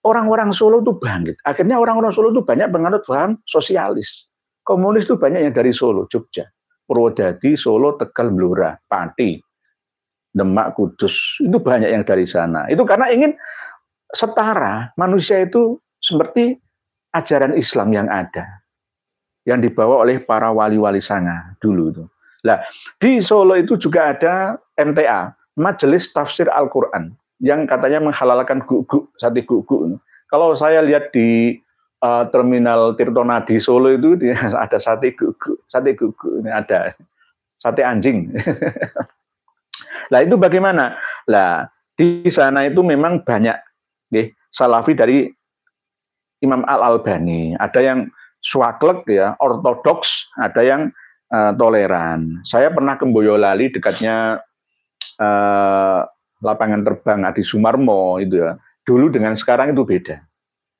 Speaker 1: orang-orang Solo itu bangkit. Akhirnya orang-orang Solo itu banyak penganut paham sosialis. Komunis itu banyak yang dari Solo, Jogja. Purwodadi, Solo, Tegal, Blora, Pati, Demak, Kudus. Itu banyak yang dari sana. Itu karena ingin setara manusia itu seperti ajaran Islam yang ada. Yang dibawa oleh para wali-wali sana dulu itu. Nah, di Solo itu juga ada MTA, Majelis Tafsir Al-Qur'an yang katanya menghalalkan guguk, sate guguk. Kalau saya lihat di uh, terminal Tirtonadi Solo itu ada sate guguk, sate guguk ini ada sate anjing. Nah itu bagaimana? Lah di sana itu memang banyak nih salafi dari Imam Al Albani. Ada yang suaklek ya, ortodoks, ada yang uh, toleran. Saya pernah ke Boyolali dekatnya uh, lapangan terbang Adi Sumarmo itu ya. Dulu dengan sekarang itu beda.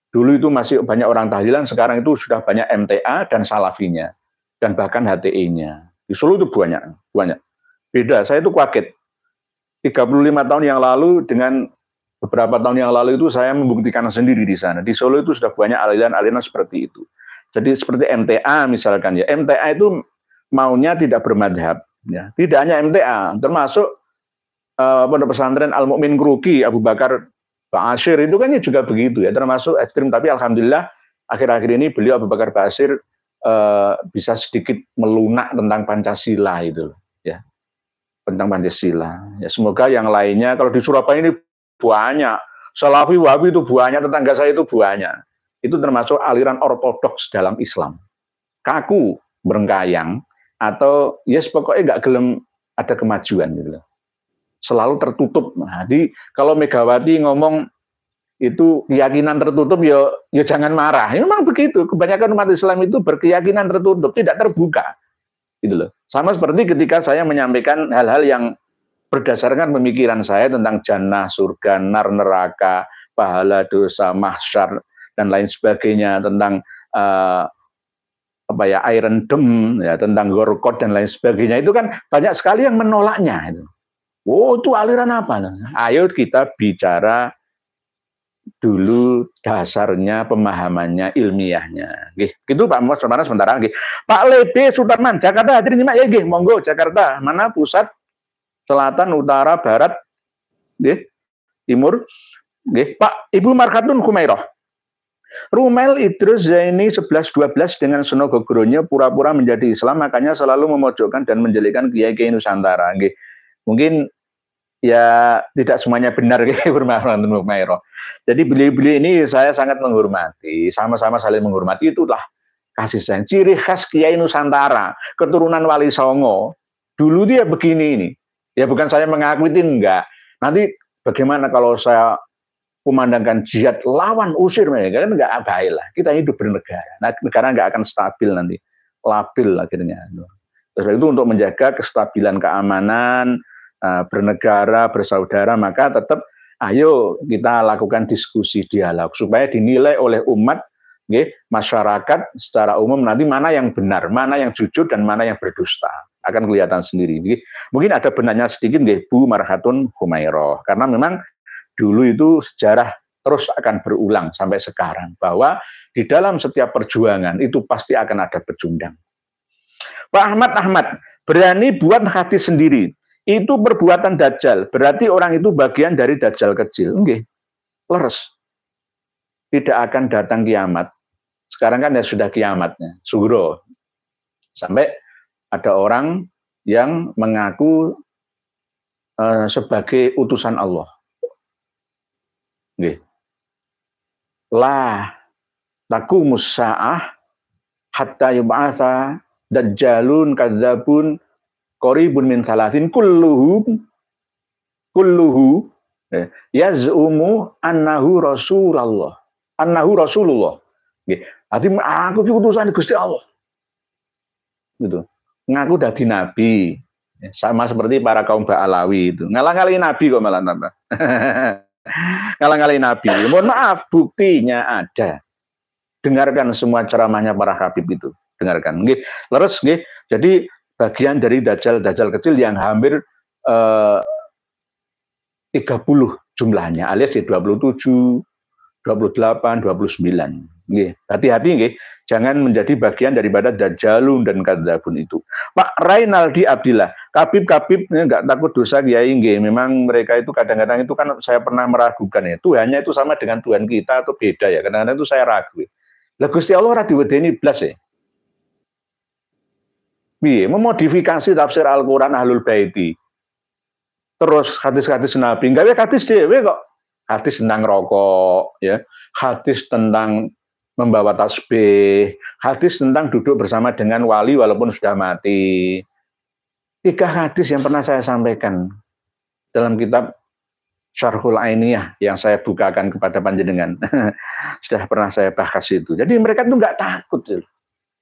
Speaker 1: Dulu itu masih banyak orang tahlilan, sekarang itu sudah banyak MTA dan Salafinya dan bahkan HTI-nya. Di Solo itu banyak, banyak. Beda, saya itu kaget. 35 tahun yang lalu dengan beberapa tahun yang lalu itu saya membuktikan sendiri di sana. Di Solo itu sudah banyak aliran-aliran seperti itu. Jadi seperti MTA misalkan ya. MTA itu maunya tidak bermadhab. Ya. Tidak hanya MTA, termasuk eh, pondok pesantren Al Mukmin Kruki Abu Bakar Basir itu kan juga begitu ya, termasuk ekstrim. Tapi alhamdulillah akhir-akhir ini beliau Abu Bakar Basir uh, eh, bisa sedikit melunak tentang Pancasila itu ya tentang Pancasila. Ya, semoga yang lainnya kalau di Surabaya ini banyak Salafi Wahabi itu banyak tetangga saya itu banyak. Itu termasuk aliran ortodoks dalam Islam. Kaku berengkayang atau yes pokoknya nggak gelem ada kemajuan gitu loh. Selalu tertutup. Nah, jadi kalau Megawati ngomong itu keyakinan tertutup yo ya, yo ya jangan marah. Ya, memang begitu. Kebanyakan umat Islam itu berkeyakinan tertutup, tidak terbuka. Gitu loh. Sama seperti ketika saya menyampaikan hal-hal yang berdasarkan pemikiran saya tentang jannah, surga, nar, neraka, pahala, dosa, mahsyar dan lain sebagainya tentang uh, apa ya Iron Dome ya tentang Gorkot dan lain sebagainya itu kan banyak sekali yang menolaknya itu. Oh itu aliran apa? Ayo kita bicara dulu dasarnya pemahamannya ilmiahnya. Gih, gitu Pak Mas sementara sementara gih. Pak Lebe Sudarman Jakarta hadirin nyimak ya gih. Monggo Jakarta mana pusat selatan utara barat gih timur gih Pak Ibu Markatun Kumairoh Rumel Idrus Zaini 11-12 dengan senogogronya pura-pura menjadi Islam, makanya selalu memojokkan dan menjelikan kiai-kiai Nusantara. Gih. Mungkin ya tidak semuanya benar kiai Jadi beli beli ini saya sangat menghormati, sama-sama saling menghormati itulah kasih sayang. Ciri khas kiai Nusantara, keturunan Wali Songo. Dulu dia begini ini. Ya bukan saya mengakui enggak. Nanti bagaimana kalau saya memandangkan jihad lawan usir mereka kan nggak baik lah kita hidup bernegara nah negara nggak akan stabil nanti labil akhirnya terus itu untuk menjaga kestabilan keamanan eh, bernegara bersaudara maka tetap ayo kita lakukan diskusi dialog supaya dinilai oleh umat okay, masyarakat secara umum nanti mana yang benar mana yang jujur dan mana yang berdusta akan kelihatan sendiri. Mungkin ada benarnya sedikit Bu Marhatun Humairah karena memang dulu itu sejarah terus akan berulang sampai sekarang bahwa di dalam setiap perjuangan itu pasti akan ada pecundang. Pak Ahmad Ahmad berani buat hati sendiri itu perbuatan dajjal berarti orang itu bagian dari dajjal kecil enggak leres tidak akan datang kiamat sekarang kan ya sudah kiamatnya sugro sampai ada orang yang mengaku uh, sebagai utusan Allah Nggih. La takumus sa'ah hatta yub'atha dajjalun kadzabun qaribun min salasin kulluhum kulluhu eh, yaz'umu annahu rasulullah annahu rasulullah nggih dadi aku ki utusan Gusti Allah gitu ngaku dadi nabi eh, sama seperti para kaum Ba'alawi itu ngalah-ngalahin nabi kok malah tambah ngalang-ngalain Nabi. Mohon maaf, buktinya ada. Dengarkan semua ceramahnya para Habib itu. Dengarkan. Nggih. Leres nggih. Jadi bagian dari dajjal-dajjal kecil yang hampir eh, 30 jumlahnya alias ya 27, 28, 29. sembilan, hati-hati okay. jangan menjadi bagian daripada dajalun dan kadzabun itu. Pak Rainaldi Abdillah, kabib-kabib eh, nggak takut dosa ya, ingin. Memang mereka itu kadang-kadang itu kan saya pernah meragukan ya. Tuhannya itu sama dengan Tuhan kita atau beda ya. Kadang-kadang itu saya ragu. Ya. Lah Gusti Allah Radhi ini belas, ya. Piye, memodifikasi tafsir Al-Qur'an Ahlul Baiti. Terus hadis-hadis Nabi, ada hadis dewe kok hadis tentang rokok, ya, hadis tentang membawa tasbih, hadis tentang duduk bersama dengan wali walaupun sudah mati. Tiga hadis yang pernah saya sampaikan dalam kitab Syarhul Ainiyah yang saya bukakan kepada panjenengan. sudah pernah saya bahas itu. Jadi mereka itu nggak takut.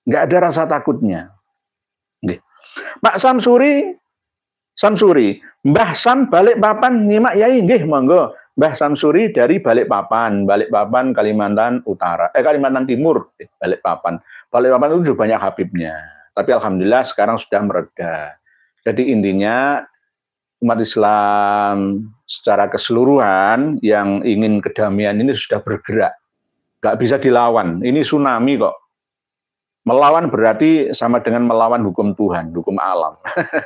Speaker 1: Nggak ada rasa takutnya. Nih. Pak Samsuri, Samsuri, Mbah Sam balik papan nyimak yai, nggih monggo. Mbah Samsuri dari Balikpapan, Balikpapan Kalimantan Utara, eh Kalimantan Timur, eh, Balikpapan. Balikpapan itu juga banyak Habibnya, tapi alhamdulillah sekarang sudah mereda. Jadi intinya umat Islam secara keseluruhan yang ingin kedamaian ini sudah bergerak, nggak bisa dilawan. Ini tsunami kok. Melawan berarti sama dengan melawan hukum Tuhan, hukum alam.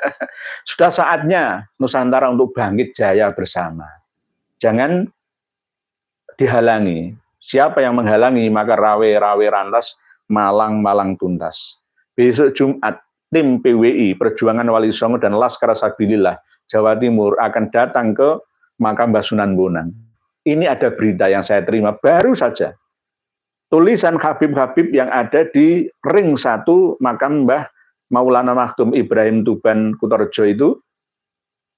Speaker 1: sudah saatnya Nusantara untuk bangkit jaya bersama jangan dihalangi. Siapa yang menghalangi maka rawe-rawe rantas, malang-malang tuntas. Besok Jumat, tim PWI, Perjuangan Wali Songo dan Laskar Sabilillah, Jawa Timur akan datang ke makam Mbah Sunan Bonang. Ini ada berita yang saya terima baru saja. Tulisan Habib-Habib yang ada di ring satu makam Mbah Maulana Mahdum Ibrahim Tuban Kutorjo itu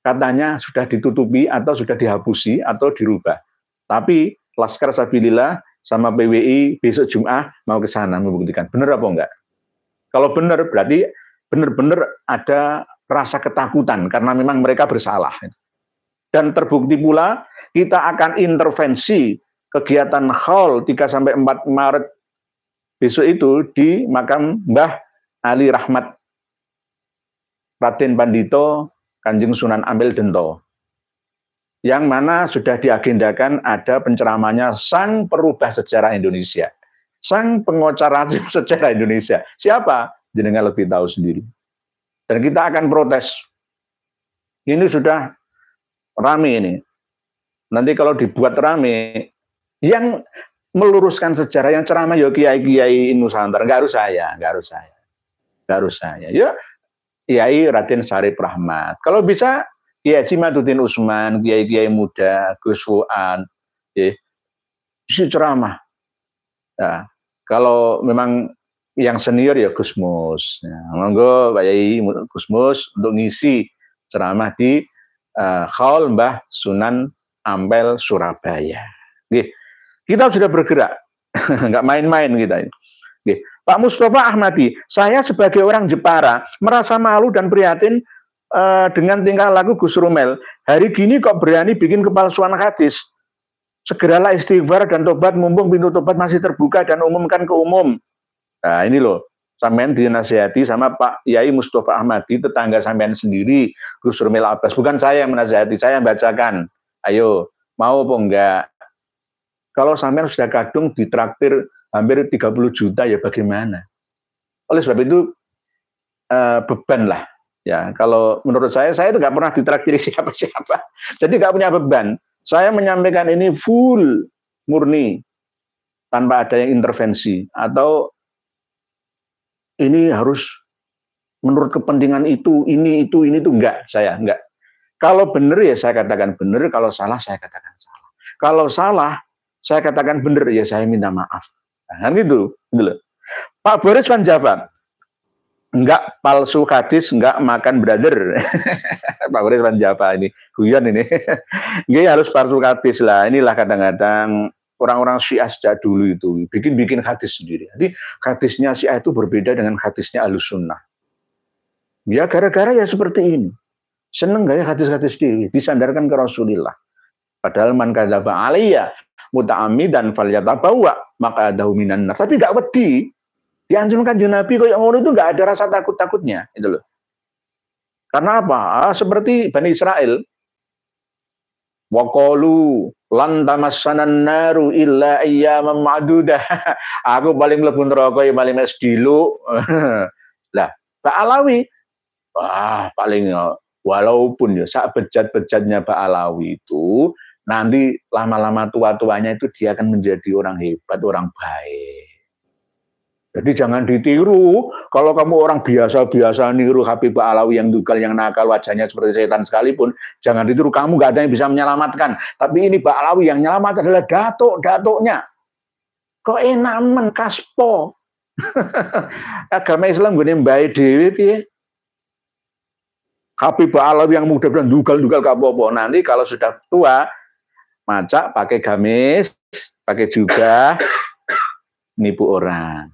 Speaker 1: katanya sudah ditutupi atau sudah dihapusi atau dirubah. Tapi Laskar Sabilillah sama PWI besok Jum'ah mau ke sana membuktikan. Benar apa enggak? Kalau benar berarti benar-benar ada rasa ketakutan karena memang mereka bersalah. Dan terbukti pula kita akan intervensi kegiatan haul 3 sampai 4 Maret besok itu di makam Mbah Ali Rahmat Raden Pandito Kanjeng Sunan Ambil Dento. Yang mana sudah diagendakan ada penceramanya sang perubah sejarah Indonesia. Sang pengocara sejarah Indonesia. Siapa? Jenengan lebih tahu sendiri. Dan kita akan protes. Ini sudah rame ini. Nanti kalau dibuat rame, yang meluruskan sejarah yang ceramah ya kiai kiai Nusantara nggak harus saya nggak harus saya nggak harus saya ya Kiai Raden Sarip Rahmat. Kalau bisa Kiai Cimaduddin Usman, Kiai-kiai muda, Gus Fuad, ya, si ceramah. Nah, kalau memang yang senior ya Gus Ya, monggo Pak Yai Mus untuk ngisi ceramah di uh, Khaul Mbah Sunan Ampel Surabaya. Oke. Kita sudah bergerak, nggak main-main kita ini. Oke. Pak Mustafa Ahmadi, saya sebagai orang Jepara merasa malu dan prihatin uh, dengan tingkah laku Gus Rumel. Hari gini kok berani bikin kepalsuan hadis. Segeralah istighfar dan tobat mumpung pintu tobat masih terbuka dan umumkan ke umum. Nah ini loh, sampean dinasihati sama Pak Yai Mustafa Ahmadi, tetangga sampean sendiri, Gus Rumel Abbas. Bukan saya yang menasihati, saya yang bacakan. Ayo, mau apa enggak? Kalau sampean sudah kadung ditraktir hampir 30 juta ya bagaimana? Oleh sebab itu uh, beban lah ya. Kalau menurut saya saya itu nggak pernah ditraktir siapa-siapa, jadi nggak punya beban. Saya menyampaikan ini full murni tanpa ada yang intervensi atau ini harus menurut kepentingan itu ini itu ini itu enggak saya enggak kalau benar ya saya katakan benar kalau salah saya katakan salah kalau salah saya katakan benar ya saya minta maaf Kan gitu, gitu Pak Boris kan jawab, enggak palsu hadis, enggak makan brother. Pak Boris kan jawab ini, guyon ini. Ini harus palsu hadis lah. Inilah kadang-kadang orang-orang Syiah sejak dulu itu bikin-bikin hadis sendiri. Jadi hadisnya Syiah itu berbeda dengan hadisnya Ahlus Sunnah. Ya gara-gara ya seperti ini. Seneng gak ya hadis-hadis diri disandarkan ke Rasulullah. Padahal man kadaba aliyah, muta'amidan falyatabawa maka ada minan nar. Tapi gak wedi. Dianjurkan kanjeng Nabi koyo yang itu gak ada rasa takut-takutnya, itu loh. Karena apa? Ah, seperti Bani Israel. wakolu lan tamassanan naru illa memadu dah Aku paling lebih neraka ya paling mes dilu. Lah, Pak Alawi wah paling walaupun ya saat bejat-bejatnya Pak Alawi itu nanti lama-lama tua-tuanya itu dia akan menjadi orang hebat, orang baik. Jadi jangan ditiru. Kalau kamu orang biasa-biasa niru Habib Alawi yang dugal yang nakal, wajahnya seperti setan sekalipun, jangan ditiru. Kamu gak ada yang bisa menyelamatkan. Tapi ini Pak Alawi yang menyelamatkan adalah datuk, datuknya. Kok enak men kaspo. Agama Islam gue baik dewi piye. Habib Alawi yang muda-muda dugal-dugal bobo. Nanti kalau sudah tua, macak pakai gamis, pakai juga nipu orang.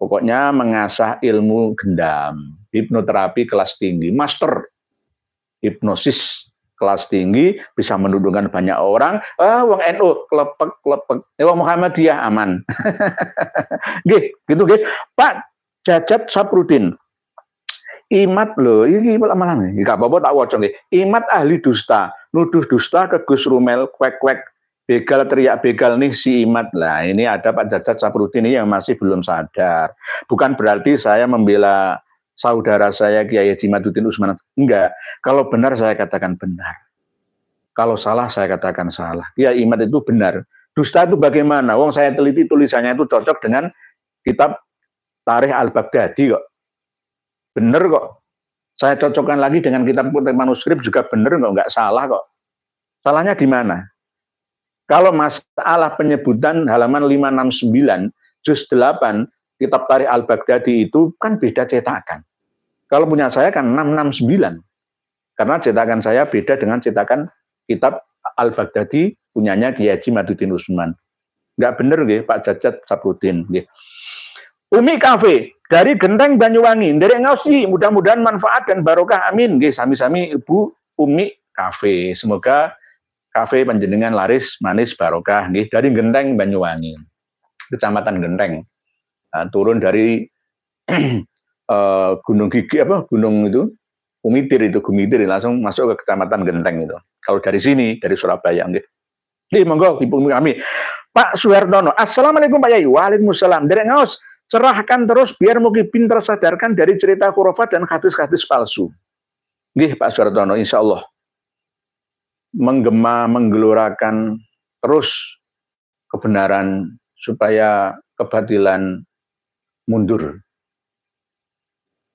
Speaker 1: Pokoknya mengasah ilmu gendam, hipnoterapi kelas tinggi, master hipnosis kelas tinggi bisa mendudukkan banyak orang. Ah, wong NU klepek klepek. Eh, wong Muhammadiyah aman. gih, gitu gih. Pak Jajat Saprudin, Imat lho, iki malah nggih gak apa-apa tak waca nggih. Imat ahli dusta, nuduh dusta ke Gus Rumel kwek-kwek begal teriak begal nih si Imat lah. Ini ada Pak Jajat Saprutin ini yang masih belum sadar. Bukan berarti saya membela saudara saya Kiai Haji Maduddin Usman. Enggak. Kalau benar saya katakan benar. Kalau salah saya katakan salah. Ya Imat itu benar. Dusta itu bagaimana? Wong saya teliti tulisannya itu cocok dengan kitab Tarikh Al-Baghdadi kok benar kok. Saya cocokkan lagi dengan kitab putih manuskrip juga benar kok, nggak salah kok. Salahnya di mana? Kalau masalah penyebutan halaman 569, juz 8, kitab Tarikh Al-Baghdadi itu kan beda cetakan. Kalau punya saya kan 669. Karena cetakan saya beda dengan cetakan kitab Al-Baghdadi punyanya Kiai Haji Madudin Usman. Enggak benar nggih Pak Jajat Sabudin nggih. Umi Cafe dari Genteng Banyuwangi, dari Ngausi, mudah-mudahan manfaat dan barokah. Amin. Gih, sami-sami Ibu Umi Cafe. Semoga kafe panjenengan laris manis barokah nggih dari Genteng Banyuwangi. Kecamatan Genteng. Nah, turun dari uh, Gunung Gigi apa gunung itu Gumitir itu Gumitir langsung masuk ke Kecamatan Genteng itu. Kalau dari sini dari Surabaya nggih. Nggih monggo Ibu Umi kami. Pak Suhertono, Assalamualaikum Pak Yai. Waalaikumsalam. Dari Ngaos Cerahkan terus biar pintar sadarkan dari cerita kurofat dan hadis-hadis palsu. Nih Pak Suartono, insya Allah. Menggema, menggelorakan terus kebenaran supaya kebatilan mundur.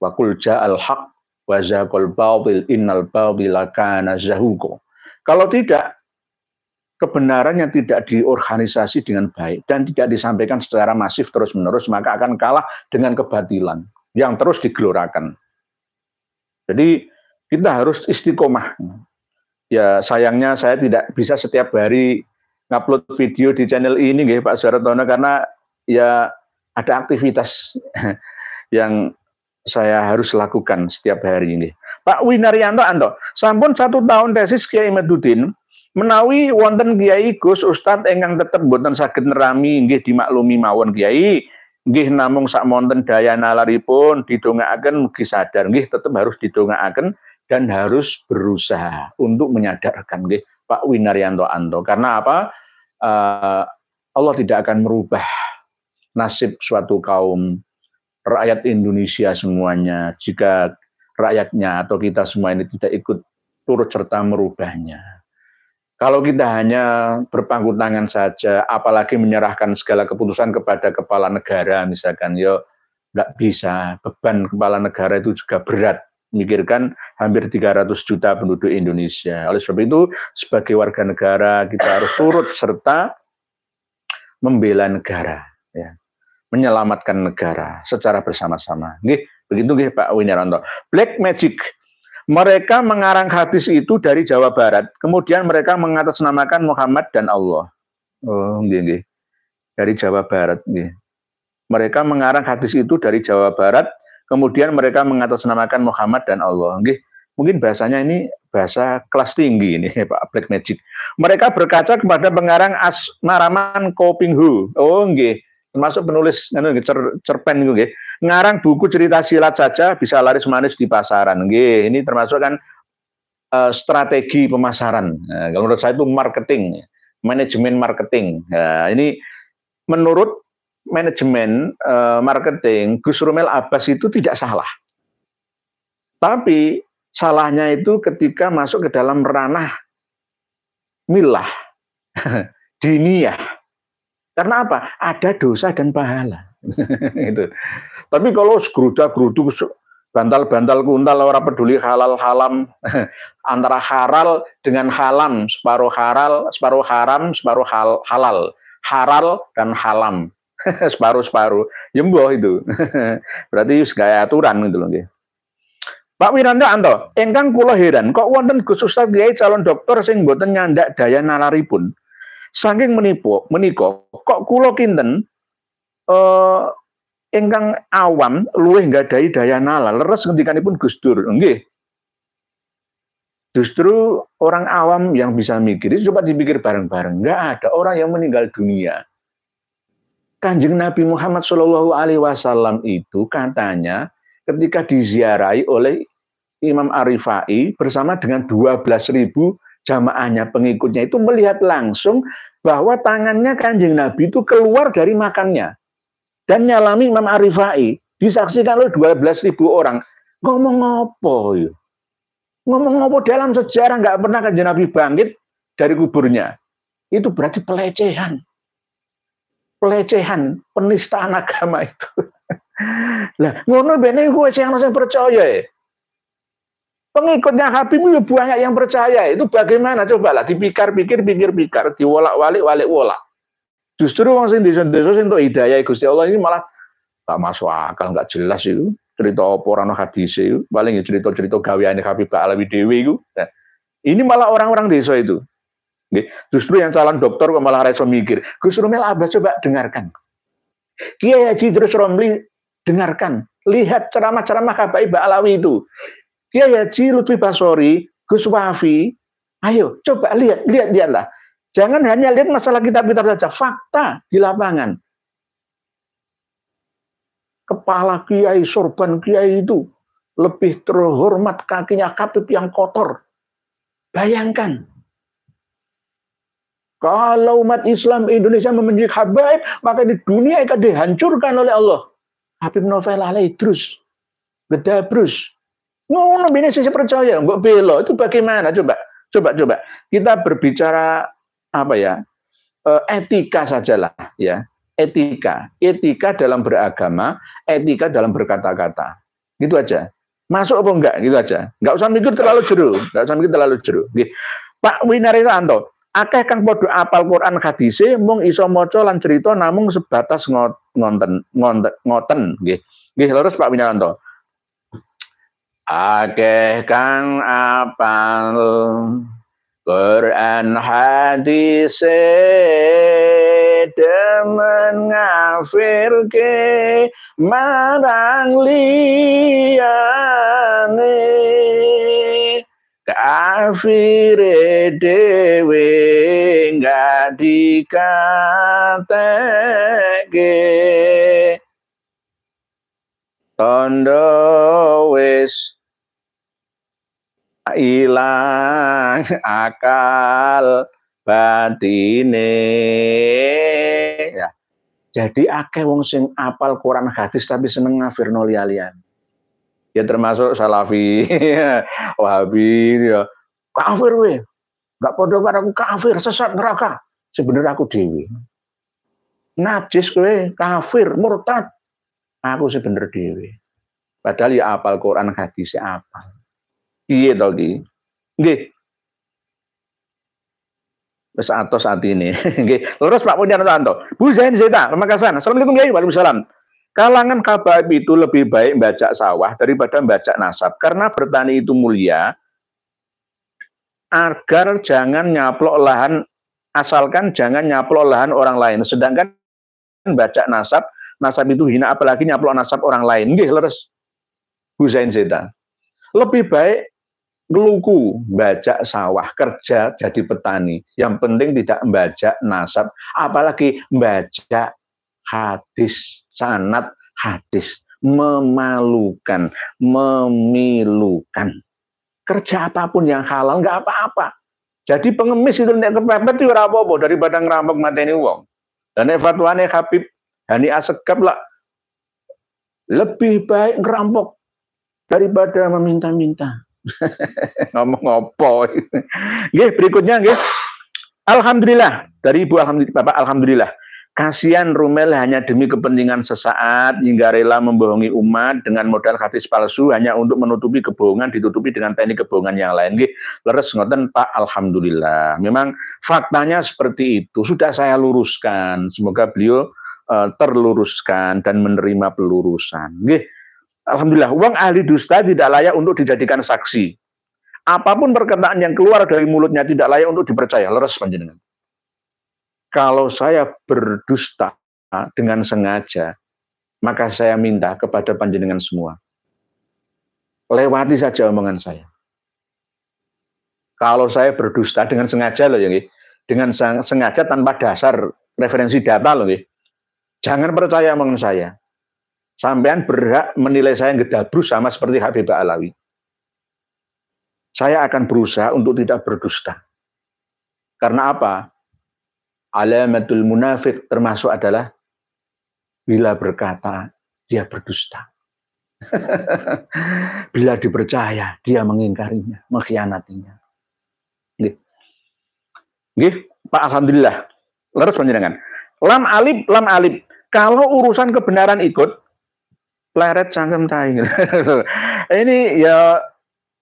Speaker 1: Wakul ja'al haq wa zahakul bawil innal batila kana Kalau tidak, kebenaran yang tidak diorganisasi dengan baik dan tidak disampaikan secara masif terus-menerus, maka akan kalah dengan kebatilan yang terus digelorakan. Jadi kita harus istiqomah. Ya sayangnya saya tidak bisa setiap hari ngupload video di channel ini, Pak Suaratono, karena ya ada aktivitas yang saya harus lakukan setiap hari ini. Pak Winaryanto Anto, sampun satu tahun tesis Kiai Medudin menawi wonten Kiai Gus Ustad engang tetep boten saged nerami nggih dimaklumi mawon Kiai nggih namung monten daya nalaripun didongaaken mugi sadar nggih tetep harus didongaaken dan harus berusaha untuk menyadarkan nggih Pak Winaryanto Anto karena apa uh, Allah tidak akan merubah nasib suatu kaum rakyat Indonesia semuanya jika rakyatnya atau kita semua ini tidak ikut turut serta merubahnya kalau kita hanya berpangku tangan saja, apalagi menyerahkan segala keputusan kepada kepala negara, misalkan, yo nggak bisa. Beban kepala negara itu juga berat. Mikirkan hampir 300 juta penduduk Indonesia. Oleh sebab itu, sebagai warga negara kita harus turut serta membela negara, ya. menyelamatkan negara secara bersama-sama. begitu Pak Winaranto. Black magic mereka mengarang hadis itu dari Jawa Barat. Kemudian mereka mengatasnamakan Muhammad dan Allah. Oh, enggak, enggak. Dari Jawa Barat, nggih. Mereka mengarang hadis itu dari Jawa Barat, kemudian mereka mengatasnamakan Muhammad dan Allah. Nggih. Mungkin bahasanya ini bahasa kelas tinggi ini, Pak Black Magic. Mereka berkaca kepada pengarang Asmaraman Kopinghu. Oh, enggak termasuk penulis anu cer, cerpen gitu ngarang buku cerita silat saja bisa laris manis di pasaran nggih ini termasuk kan uh, strategi pemasaran nah, menurut saya itu marketing manajemen marketing nah, ini menurut manajemen uh, marketing Gus Rumel Abbas itu tidak salah tapi salahnya itu ketika masuk ke dalam ranah milah diniyah karena apa? Ada dosa dan pahala. itu. Tapi kalau segeruda gerudu bantal-bantal kuntal orang peduli halal halam antara haral dengan halam separuh haral separuh haram separuh hal, halal haral dan halam separuh separuh ya jemboh itu berarti segala aturan gitu loh Pak Wiranto Anto, engkang kulahiran. kok wonten khusus lagi calon dokter sing boten nyandak daya pun saking menipu meniko kok kulo kinten eh ingkang awam luwih nggadahi daya nala leres ini Gus Dur enggih. Justru orang awam yang bisa mikir, itu coba dipikir bareng-bareng. Nggak ada orang yang meninggal dunia. Kanjeng Nabi Muhammad Shallallahu Alaihi Wasallam itu katanya ketika diziarahi oleh Imam Arifai bersama dengan 12.000 jamaahnya, pengikutnya itu melihat langsung bahwa tangannya kanjeng Nabi itu keluar dari makannya. Dan nyalami Imam Arifai, disaksikan oleh 12 ribu orang. Ngomong ngopo yuk. Ya? Ngomong ngopo dalam sejarah nggak pernah kanjeng Nabi bangkit dari kuburnya. Itu berarti pelecehan. Pelecehan, penistaan agama itu. Lah, ngono bene gue sih yang percaya Pengikutnya Habib itu banyak yang percaya. Itu bagaimana? coba lah dipikar pikir pikir-pikir, diwolak-walik, walik-wolak. Justru orang sing desa-desa sing hidayah Gusti Allah ini malah tak masuk akal, nggak jelas itu. Cerita porano hadis itu, paling ya cerita-cerita gaweane Habib Pak Alawi Dewi itu. Nah, ini malah orang-orang desa itu. Justru yang calon dokter kok malah reso mikir. Gus Rumel Abah ah, coba dengarkan. Kiai Haji terus Romli dengarkan. Lihat ceramah-ceramah Pak Alawi itu. Kiai Lutfi Basori, Gus Wafi, ayo coba lihat, lihat dia lah, Jangan hanya lihat masalah kita kita saja, fakta di lapangan. Kepala kiai, sorban kiai itu lebih terhormat kakinya kapit yang kotor. Bayangkan. Kalau umat Islam Indonesia membenci habaib, maka di dunia akan dihancurkan oleh Allah. Habib Novel Alaidrus, Gedabrus, Ngono ini sisi percaya, nggak belo itu bagaimana coba? Coba coba kita berbicara apa ya? Eh, etika sajalah ya. Etika, etika dalam beragama, etika dalam berkata-kata. Gitu aja. Masuk apa enggak gitu aja. Enggak usah mikir terlalu jeru, enggak usah mikir terlalu jeru. Nggih. Pak Winaryanto, akeh kang Bodoh apal Quran hadis mung iso maca lan cerita namung sebatas ngonten ngonten ngoten nggih. Nggih leres Pak Winaryanto akeh kang apal Quran hadis e demen ngafirke marang liyane kafir dewe nggak dikateke tondo wis ilang akal batine ya. Jadi akeh wong sing apal Quran hadis tapi seneng ngafir lialian. Ya termasuk Salafi, Wahabi ya. Kafir we. Enggak podo karo kafir, sesat neraka. Sebenarnya aku dewi. Najis kowe, kafir, murtad. Aku sebener dewi. Padahal ya apal Quran hadis apal. Piye to Gih. Nggih. Wis saat ini, Nggih. Terus Pak Punyanto. Anu Bu Zain Zeta, kasih. Anu. Assalamualaikum Kiai, Waalaikumsalam. Kalangan kabab itu lebih baik membaca sawah daripada membaca nasab karena bertani itu mulia agar jangan nyaplok lahan asalkan jangan nyaplok lahan orang lain sedangkan baca nasab nasab itu hina apalagi nyaplok nasab orang lain nggih leres Zain Zeta lebih baik Ngeluku, baca sawah, kerja jadi petani. Yang penting tidak membaca nasab, apalagi membaca hadis, sanat hadis. Memalukan, memilukan. Kerja apapun yang halal, nggak apa-apa. Jadi pengemis itu tidak kepepet itu dari daripada ngerampok mateni wong. Dan fatwane Habib Hani Asegaf lah lebih baik ngerampok daripada meminta-minta. Ngomong ngopo. gih berikutnya gih, Alhamdulillah dari Ibu Alhamdulillah Bapak Alhamdulillah. Kasihan Rumel hanya demi kepentingan sesaat hingga rela membohongi umat dengan modal hadis palsu hanya untuk menutupi kebohongan ditutupi dengan teknik kebohongan yang lain. gih leres ngoten Pak Alhamdulillah. Memang faktanya seperti itu. Sudah saya luruskan. Semoga beliau uh, terluruskan dan menerima pelurusan. gih. Alhamdulillah, uang ahli dusta tidak layak untuk dijadikan saksi. Apapun perkataan yang keluar dari mulutnya tidak layak untuk dipercaya. Leres panjenengan. Kalau saya berdusta dengan sengaja, maka saya minta kepada panjenengan semua. Lewati saja omongan saya. Kalau saya berdusta dengan sengaja loh, ya, dengan sengaja tanpa dasar referensi data loh, ya. jangan percaya omongan saya Sampean berhak menilai saya yang gedabrus sama seperti Habib Alawi. Saya akan berusaha untuk tidak berdusta. Karena apa? Alamatul munafik termasuk adalah bila berkata dia berdusta. bila dipercaya dia mengingkarinya, mengkhianatinya. Gih. Pak Alhamdulillah. Lalu panjenengan. Lam alib, lam alib. Kalau urusan kebenaran ikut, pleret cangkem tai. ini ya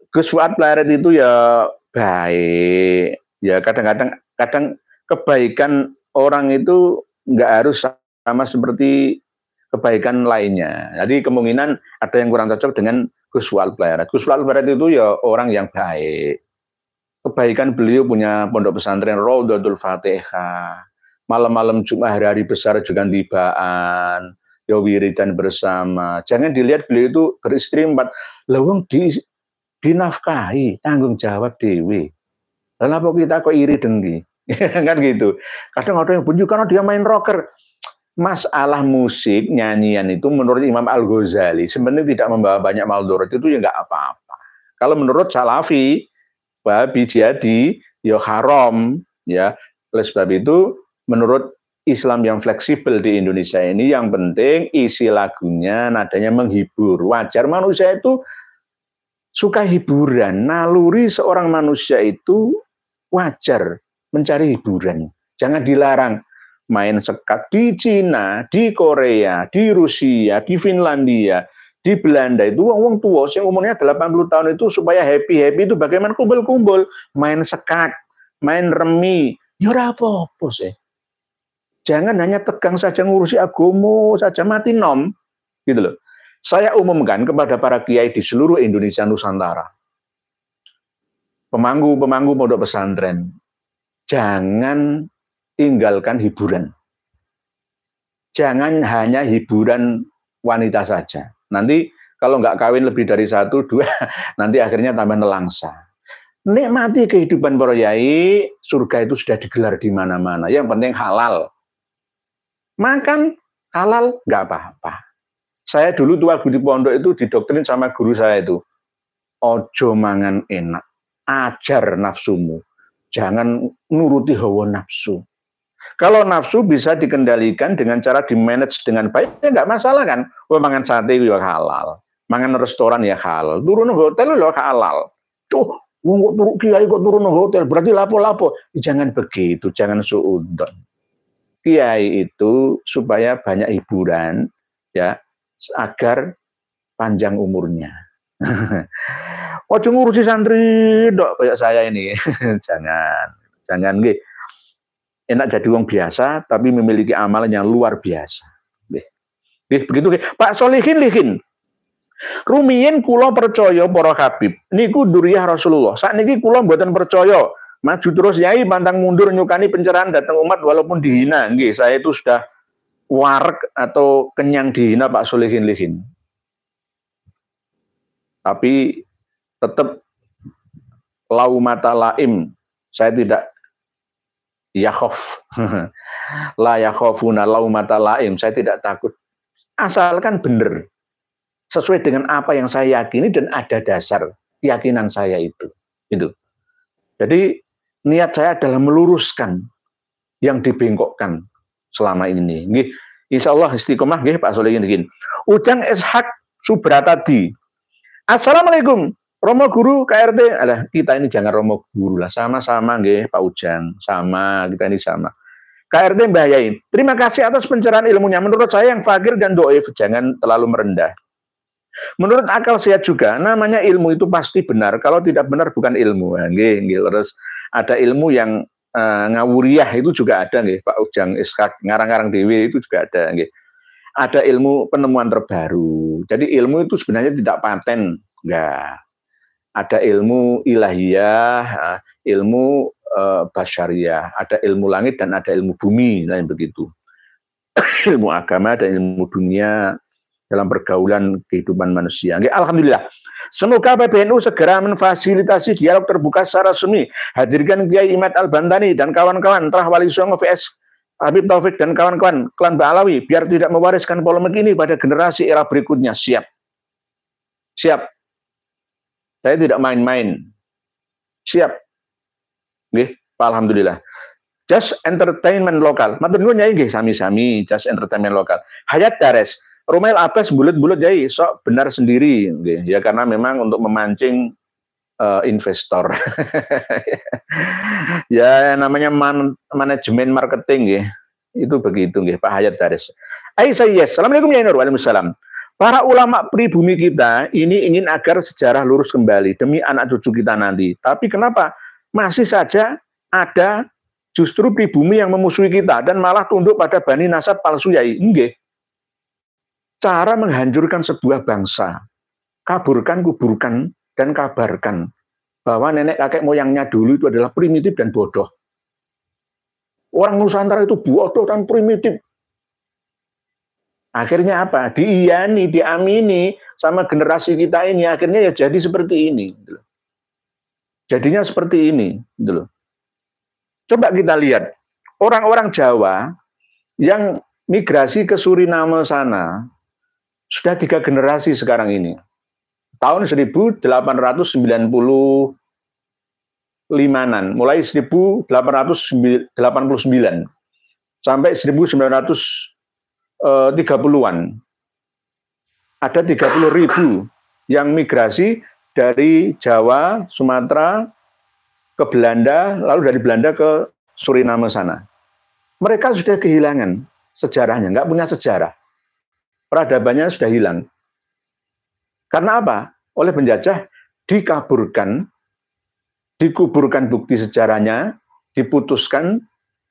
Speaker 1: Gus Fuad pleret itu ya baik. Ya kadang-kadang kadang kebaikan orang itu nggak harus sama seperti kebaikan lainnya. Jadi kemungkinan ada yang kurang cocok dengan Gus Fuad pleret. Gus Fuad pleret itu ya orang yang baik. Kebaikan beliau punya pondok pesantren Raudatul Fatihah. Malam-malam Jumat hari, hari besar juga tibaan ya wiridan bersama. Jangan dilihat beliau itu beristri empat. Lawang di dinafkahi, tanggung jawab dewi. Lalu apa kita kok iri dengki? Ya, kan gitu. Kadang ada yang bunyi karena dia main rocker. Masalah musik, nyanyian itu menurut Imam Al-Ghazali sebenarnya tidak membawa banyak maldorot itu ya nggak apa-apa. Kalau menurut Salafi, babi jadi ya haram ya. Oleh sebab itu menurut Islam yang fleksibel di Indonesia ini yang penting isi lagunya nadanya menghibur. Wajar manusia itu suka hiburan. Naluri seorang manusia itu wajar mencari hiburan. Jangan dilarang main sekat di Cina, di Korea, di Rusia, di Finlandia, di Belanda itu wong wong tua sih umurnya 80 tahun itu supaya happy happy itu bagaimana kumpul kumpul main sekat, main remi, ya apa apa sih Jangan hanya tegang saja ngurusi agomo saja mati nom. Gitu loh. Saya umumkan kepada para kiai di seluruh Indonesia Nusantara. Pemangku-pemangku pondok pesantren, jangan tinggalkan hiburan. Jangan hanya hiburan wanita saja. Nanti kalau nggak kawin lebih dari satu, dua, nanti akhirnya tambah nelangsa nikmati kehidupan para yai, surga itu sudah digelar di mana-mana. Yang penting halal. Makan halal nggak apa-apa. Saya dulu tua di pondok itu didoktrin sama guru saya itu. Ojo mangan enak, ajar nafsumu. Jangan nuruti hawa nafsu. Kalau nafsu bisa dikendalikan dengan cara di dimanage dengan baik, ya nggak masalah kan. Oh, mangan sate ya halal, mangan restoran ya halal, turun hotel itu ya halal. Tuh, kok turun hotel berarti lapo-lapo. Jangan begitu, jangan suudon kiai itu supaya banyak hiburan ya agar panjang umurnya. Ojo ngurusi santri dok kayak saya ini. jangan, jangan nggih. Enak jadi uang biasa tapi memiliki amalan yang luar biasa. Nggih. begitu Pak Solihin lihin. Rumiyin kula percaya para Habib niku duriah Rasulullah. Saat niki kula buatan percaya Maju terus yai pantang mundur nyukani pencerahan datang umat walaupun dihina. Nggih, saya itu sudah warek atau kenyang dihina Pak Sulihin Lihin. Tapi tetap lau mata laim. Saya tidak yakhof. La yakhofuna lau mata laim. Saya tidak takut. Asalkan benar. Sesuai dengan apa yang saya yakini dan ada dasar keyakinan saya itu. Itu. Jadi niat saya adalah meluruskan yang dibengkokkan selama ini. Nggih, insyaallah istiqomah nggih Pak Soleh nggih. Ujang Ishak Subratadi. Assalamualaikum. Romo Guru KRT. Alah, kita ini jangan Romo Guru lah. Sama-sama nggih Pak Ujang. Sama, kita ini sama. KRT Mbah Terima kasih atas pencerahan ilmunya. Menurut saya yang fakir dan doif jangan terlalu merendah. Menurut akal sehat juga, namanya ilmu itu pasti benar. Kalau tidak benar bukan ilmu. Nah, nggih, nggih. Terus ada ilmu yang uh, eh, ngawuriah itu juga ada nih Pak Ujang Iskak ngarang-ngarang dewi itu juga ada nih. Ada ilmu penemuan terbaru. Jadi ilmu itu sebenarnya tidak paten, enggak. Ada ilmu ilahiyah, eh, ilmu uh, eh, basyariah, ada ilmu langit dan ada ilmu bumi, lain begitu. ilmu agama dan ilmu dunia dalam pergaulan kehidupan manusia. Oke, Alhamdulillah. Semoga PBNU segera memfasilitasi dialog terbuka secara resmi. Hadirkan Kiai Imad Al-Bantani dan kawan-kawan Trah Wali Songo VS Habib Taufik dan kawan-kawan klan Ba'alawi biar tidak mewariskan polemik ini pada generasi era berikutnya. Siap. Siap. Saya tidak main-main. Siap. Oke, Alhamdulillah. Just entertainment lokal. Matur nuwun ya nggih sami-sami just entertainment lokal. Hayat Dares Rumel Abbas bulat-bulat jadi sok benar sendiri gitu ya karena memang untuk memancing uh, investor. ya namanya man, manajemen marketing ya. Itu begitu ya Pak Hayat Daris. Aisyah yes. Assalamualaikum ya Nur. Waalaikumsalam. Para ulama pribumi kita ini ingin agar sejarah lurus kembali demi anak cucu kita nanti. Tapi kenapa masih saja ada justru pribumi yang memusuhi kita dan malah tunduk pada bani nasab palsu yai? Enggak cara menghancurkan sebuah bangsa. Kaburkan, kuburkan, dan kabarkan bahwa nenek kakek moyangnya dulu itu adalah primitif dan bodoh. Orang Nusantara itu bodoh dan primitif. Akhirnya apa? Diiyani, diamini sama generasi kita ini. Akhirnya ya jadi seperti ini. Gitu Jadinya seperti ini. Gitu Coba kita lihat. Orang-orang Jawa yang migrasi ke Suriname sana, sudah tiga generasi sekarang ini. Tahun 1895-an, mulai 1889 sampai 1930-an. Eh, Ada 30 ribu yang migrasi dari Jawa, Sumatera ke Belanda, lalu dari Belanda ke Suriname sana. Mereka sudah kehilangan sejarahnya, nggak punya sejarah peradabannya sudah hilang. Karena apa? Oleh penjajah dikaburkan, dikuburkan bukti sejarahnya, diputuskan,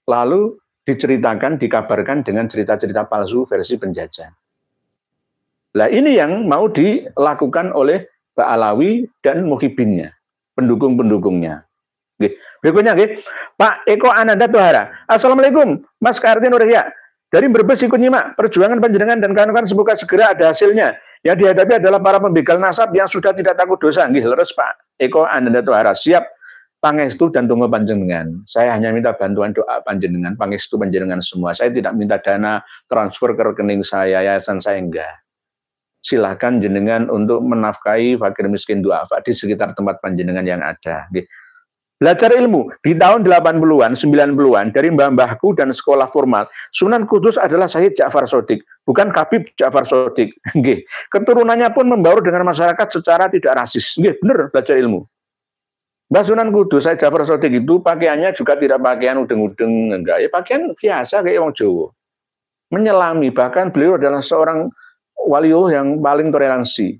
Speaker 1: lalu diceritakan, dikabarkan dengan cerita-cerita palsu versi penjajah. Nah ini yang mau dilakukan oleh Pak Alawi dan muhibinnya, pendukung-pendukungnya. Berikutnya, Pak Eko Ananda Tuhara. Assalamualaikum, Mas Kartin Urhya. Dari Brebes ikut nyimak perjuangan panjenengan dan kawan-kawan semoga segera ada hasilnya. Yang dihadapi adalah para pembegal nasab yang sudah tidak takut dosa. Nggih leres Pak Eko Ananda Tuhara siap pangestu dan tunggu panjenengan. Saya hanya minta bantuan doa panjenengan, pangestu panjenengan semua. Saya tidak minta dana transfer ke rekening saya, yayasan saya enggak. Silahkan jenengan untuk menafkahi fakir miskin dua di sekitar tempat panjenengan yang ada. Belajar ilmu di tahun 80-an, 90-an dari mbah-mbahku dan sekolah formal. Sunan Kudus adalah Syed Ja'far Sodik, bukan Kabib Ja'far Sodik. Gih. Keturunannya pun membaur dengan masyarakat secara tidak rasis. Gih, bener belajar ilmu. Mbah Sunan Kudus, Syed Ja'far Sodik itu pakaiannya juga tidak pakaian udeng-udeng, enggak. Ya pakaian biasa kayak orang Jawa. Menyelami, bahkan beliau adalah seorang waliullah yang paling toleransi.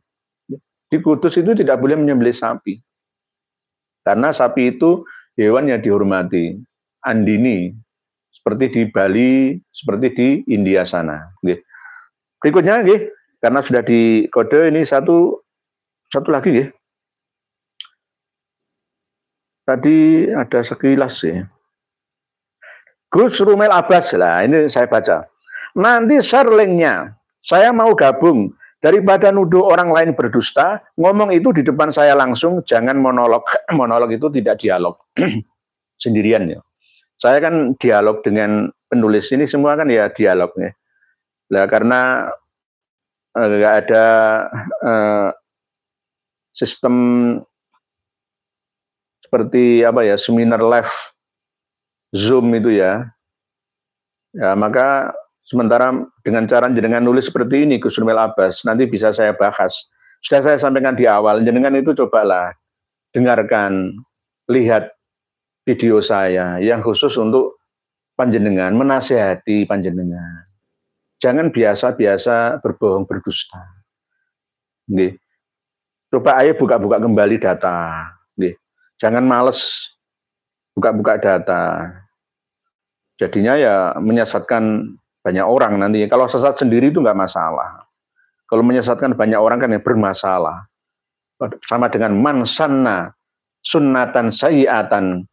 Speaker 1: Di Kudus itu tidak boleh menyembelih sapi karena sapi itu hewan yang dihormati. Andini, seperti di Bali, seperti di India sana. Berikutnya, karena sudah di kode ini satu satu lagi Oke. Tadi ada sekilas ya. Gus Rumel Abbas lah, ini saya baca. Nanti share linknya. Saya mau gabung. Daripada nuduh orang lain berdusta, ngomong itu di depan saya langsung, jangan monolog. Monolog itu tidak dialog. Sendirian ya. Saya kan dialog dengan penulis ini semua kan ya dialognya. Nah, karena eh, nggak ada eh, sistem seperti apa ya seminar live Zoom itu ya. Ya, maka Sementara dengan cara jenengan nulis seperti ini, Gus Nurmil Abbas, nanti bisa saya bahas. Sudah saya sampaikan di awal, jenengan itu cobalah dengarkan, lihat video saya yang khusus untuk panjenengan, menasehati panjenengan. Jangan biasa-biasa berbohong, berdusta. Nggih. Coba ayo buka-buka kembali data. Jangan males buka-buka data. Jadinya ya menyesatkan banyak orang nanti. Kalau sesat sendiri itu nggak masalah. Kalau menyesatkan banyak orang kan yang bermasalah. Sama dengan mansana sunnatan sayiatan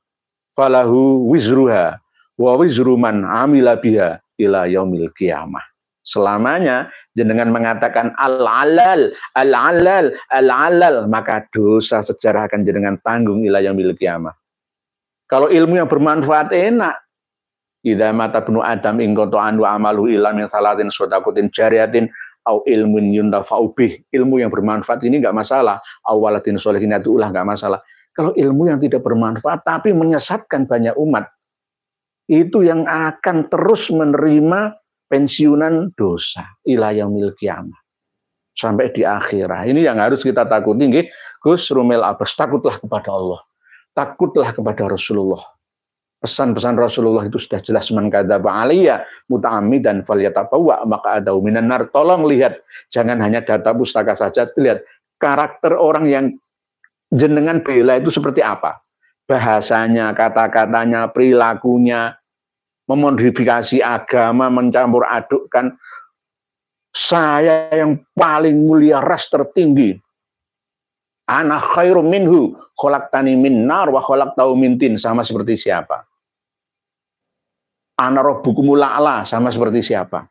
Speaker 1: falahu wizruha wa wizru man amila biha ila yaumil qiyamah. Selamanya jenengan mengatakan al-alal, al-alal, al-alal, maka dosa sejarah akan jenengan tanggung ila yaumil qiyamah. Kalau ilmu yang bermanfaat enak, Idza mata bunu Adam in anu amalu ilam yang salatin sodakutin jariatin au ilmun yundafa'u bih. Ilmu yang bermanfaat ini enggak masalah. Awalatin solehin itu ulah enggak masalah. Kalau ilmu yang tidak bermanfaat tapi menyesatkan banyak umat, itu yang akan terus menerima pensiunan dosa ilah yang milik sampai di akhirah Ini yang harus kita takuti, Gus Rumel Abbas. Takutlah kepada Allah, takutlah kepada Rasulullah, pesan-pesan Rasulullah itu sudah jelas man kadzaba dan muta'ammidan falyatabawa maka ada uminan nar tolong lihat jangan hanya data pustaka saja lihat karakter orang yang jenengan bela itu seperti apa bahasanya kata-katanya perilakunya memodifikasi agama mencampur adukkan saya yang paling mulia ras tertinggi anak khairu minhu kholak tani min nar wa kholak tau mintin sama seperti siapa buku mula a'la sama seperti siapa?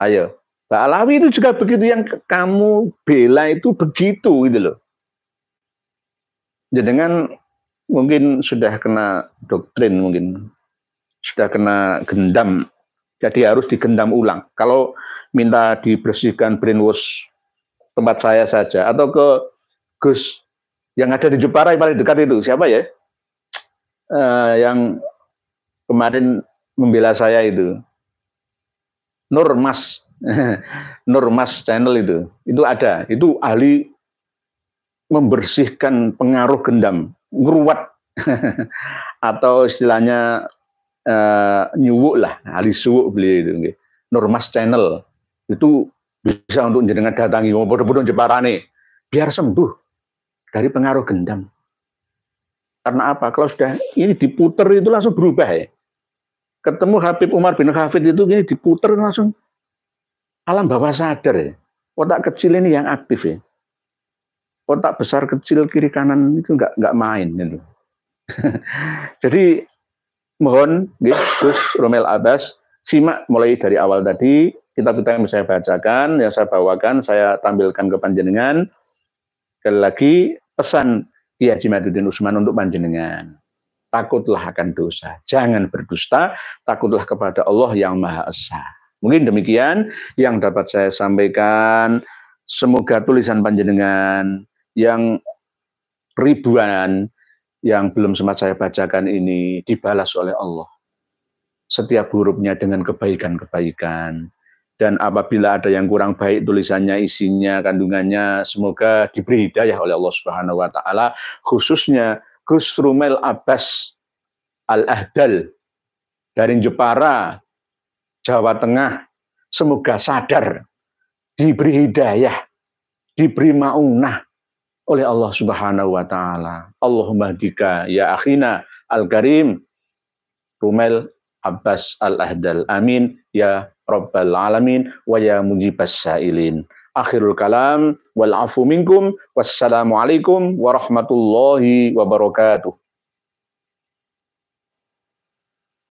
Speaker 1: Ayo. Alawi itu juga begitu yang kamu bela itu begitu gitu loh. Jadi ya, dengan mungkin sudah kena doktrin mungkin sudah kena gendam. Jadi harus digendam ulang. Kalau minta dibersihkan brainwash tempat saya saja atau ke Gus yang ada di Jepara yang paling dekat itu siapa ya? Uh, yang kemarin membela saya itu. Nur Mas, Nur Mas channel itu, itu ada, itu ahli membersihkan pengaruh gendam, ngeruat atau istilahnya uh, nyuwuk lah, ahli suwuk beliau itu. Nur Mas channel itu bisa untuk jenengan datangi bodoh-bodoh jeparane biar sembuh dari pengaruh gendam. Karena apa? Kalau sudah ini diputer itu langsung berubah ya ketemu Habib Umar bin Hafid itu gini diputer langsung alam bawah sadar ya. Otak kecil ini yang aktif ya. Otak besar kecil kiri kanan itu nggak nggak main gitu. Jadi mohon gitu, Gus Romel Abbas simak mulai dari awal tadi kita kita yang saya bacakan, yang saya bawakan, saya tampilkan ke panjenengan. Sekali lagi pesan Kiai Haji Madudin Usman untuk panjenengan takutlah akan dosa. Jangan berdusta, takutlah kepada Allah yang Maha Esa. Mungkin demikian yang dapat saya sampaikan. Semoga tulisan panjenengan yang ribuan yang belum sempat saya bacakan ini dibalas oleh Allah. Setiap hurufnya dengan kebaikan-kebaikan. Dan apabila ada yang kurang baik tulisannya, isinya, kandungannya, semoga diberi hidayah oleh Allah Subhanahu wa taala khususnya Gus Rumel Abbas Al-Ahdal dari Jepara, Jawa Tengah, semoga sadar, diberi hidayah, diberi maunah oleh Allah Subhanahu wa taala. Allahumma dika ya akhina al-karim Rumel Abbas Al-Ahdal. Amin ya rabbal alamin wa ya mujibas sailin akhirul kalam wal afu minkum alaikum warahmatullahi wabarakatuh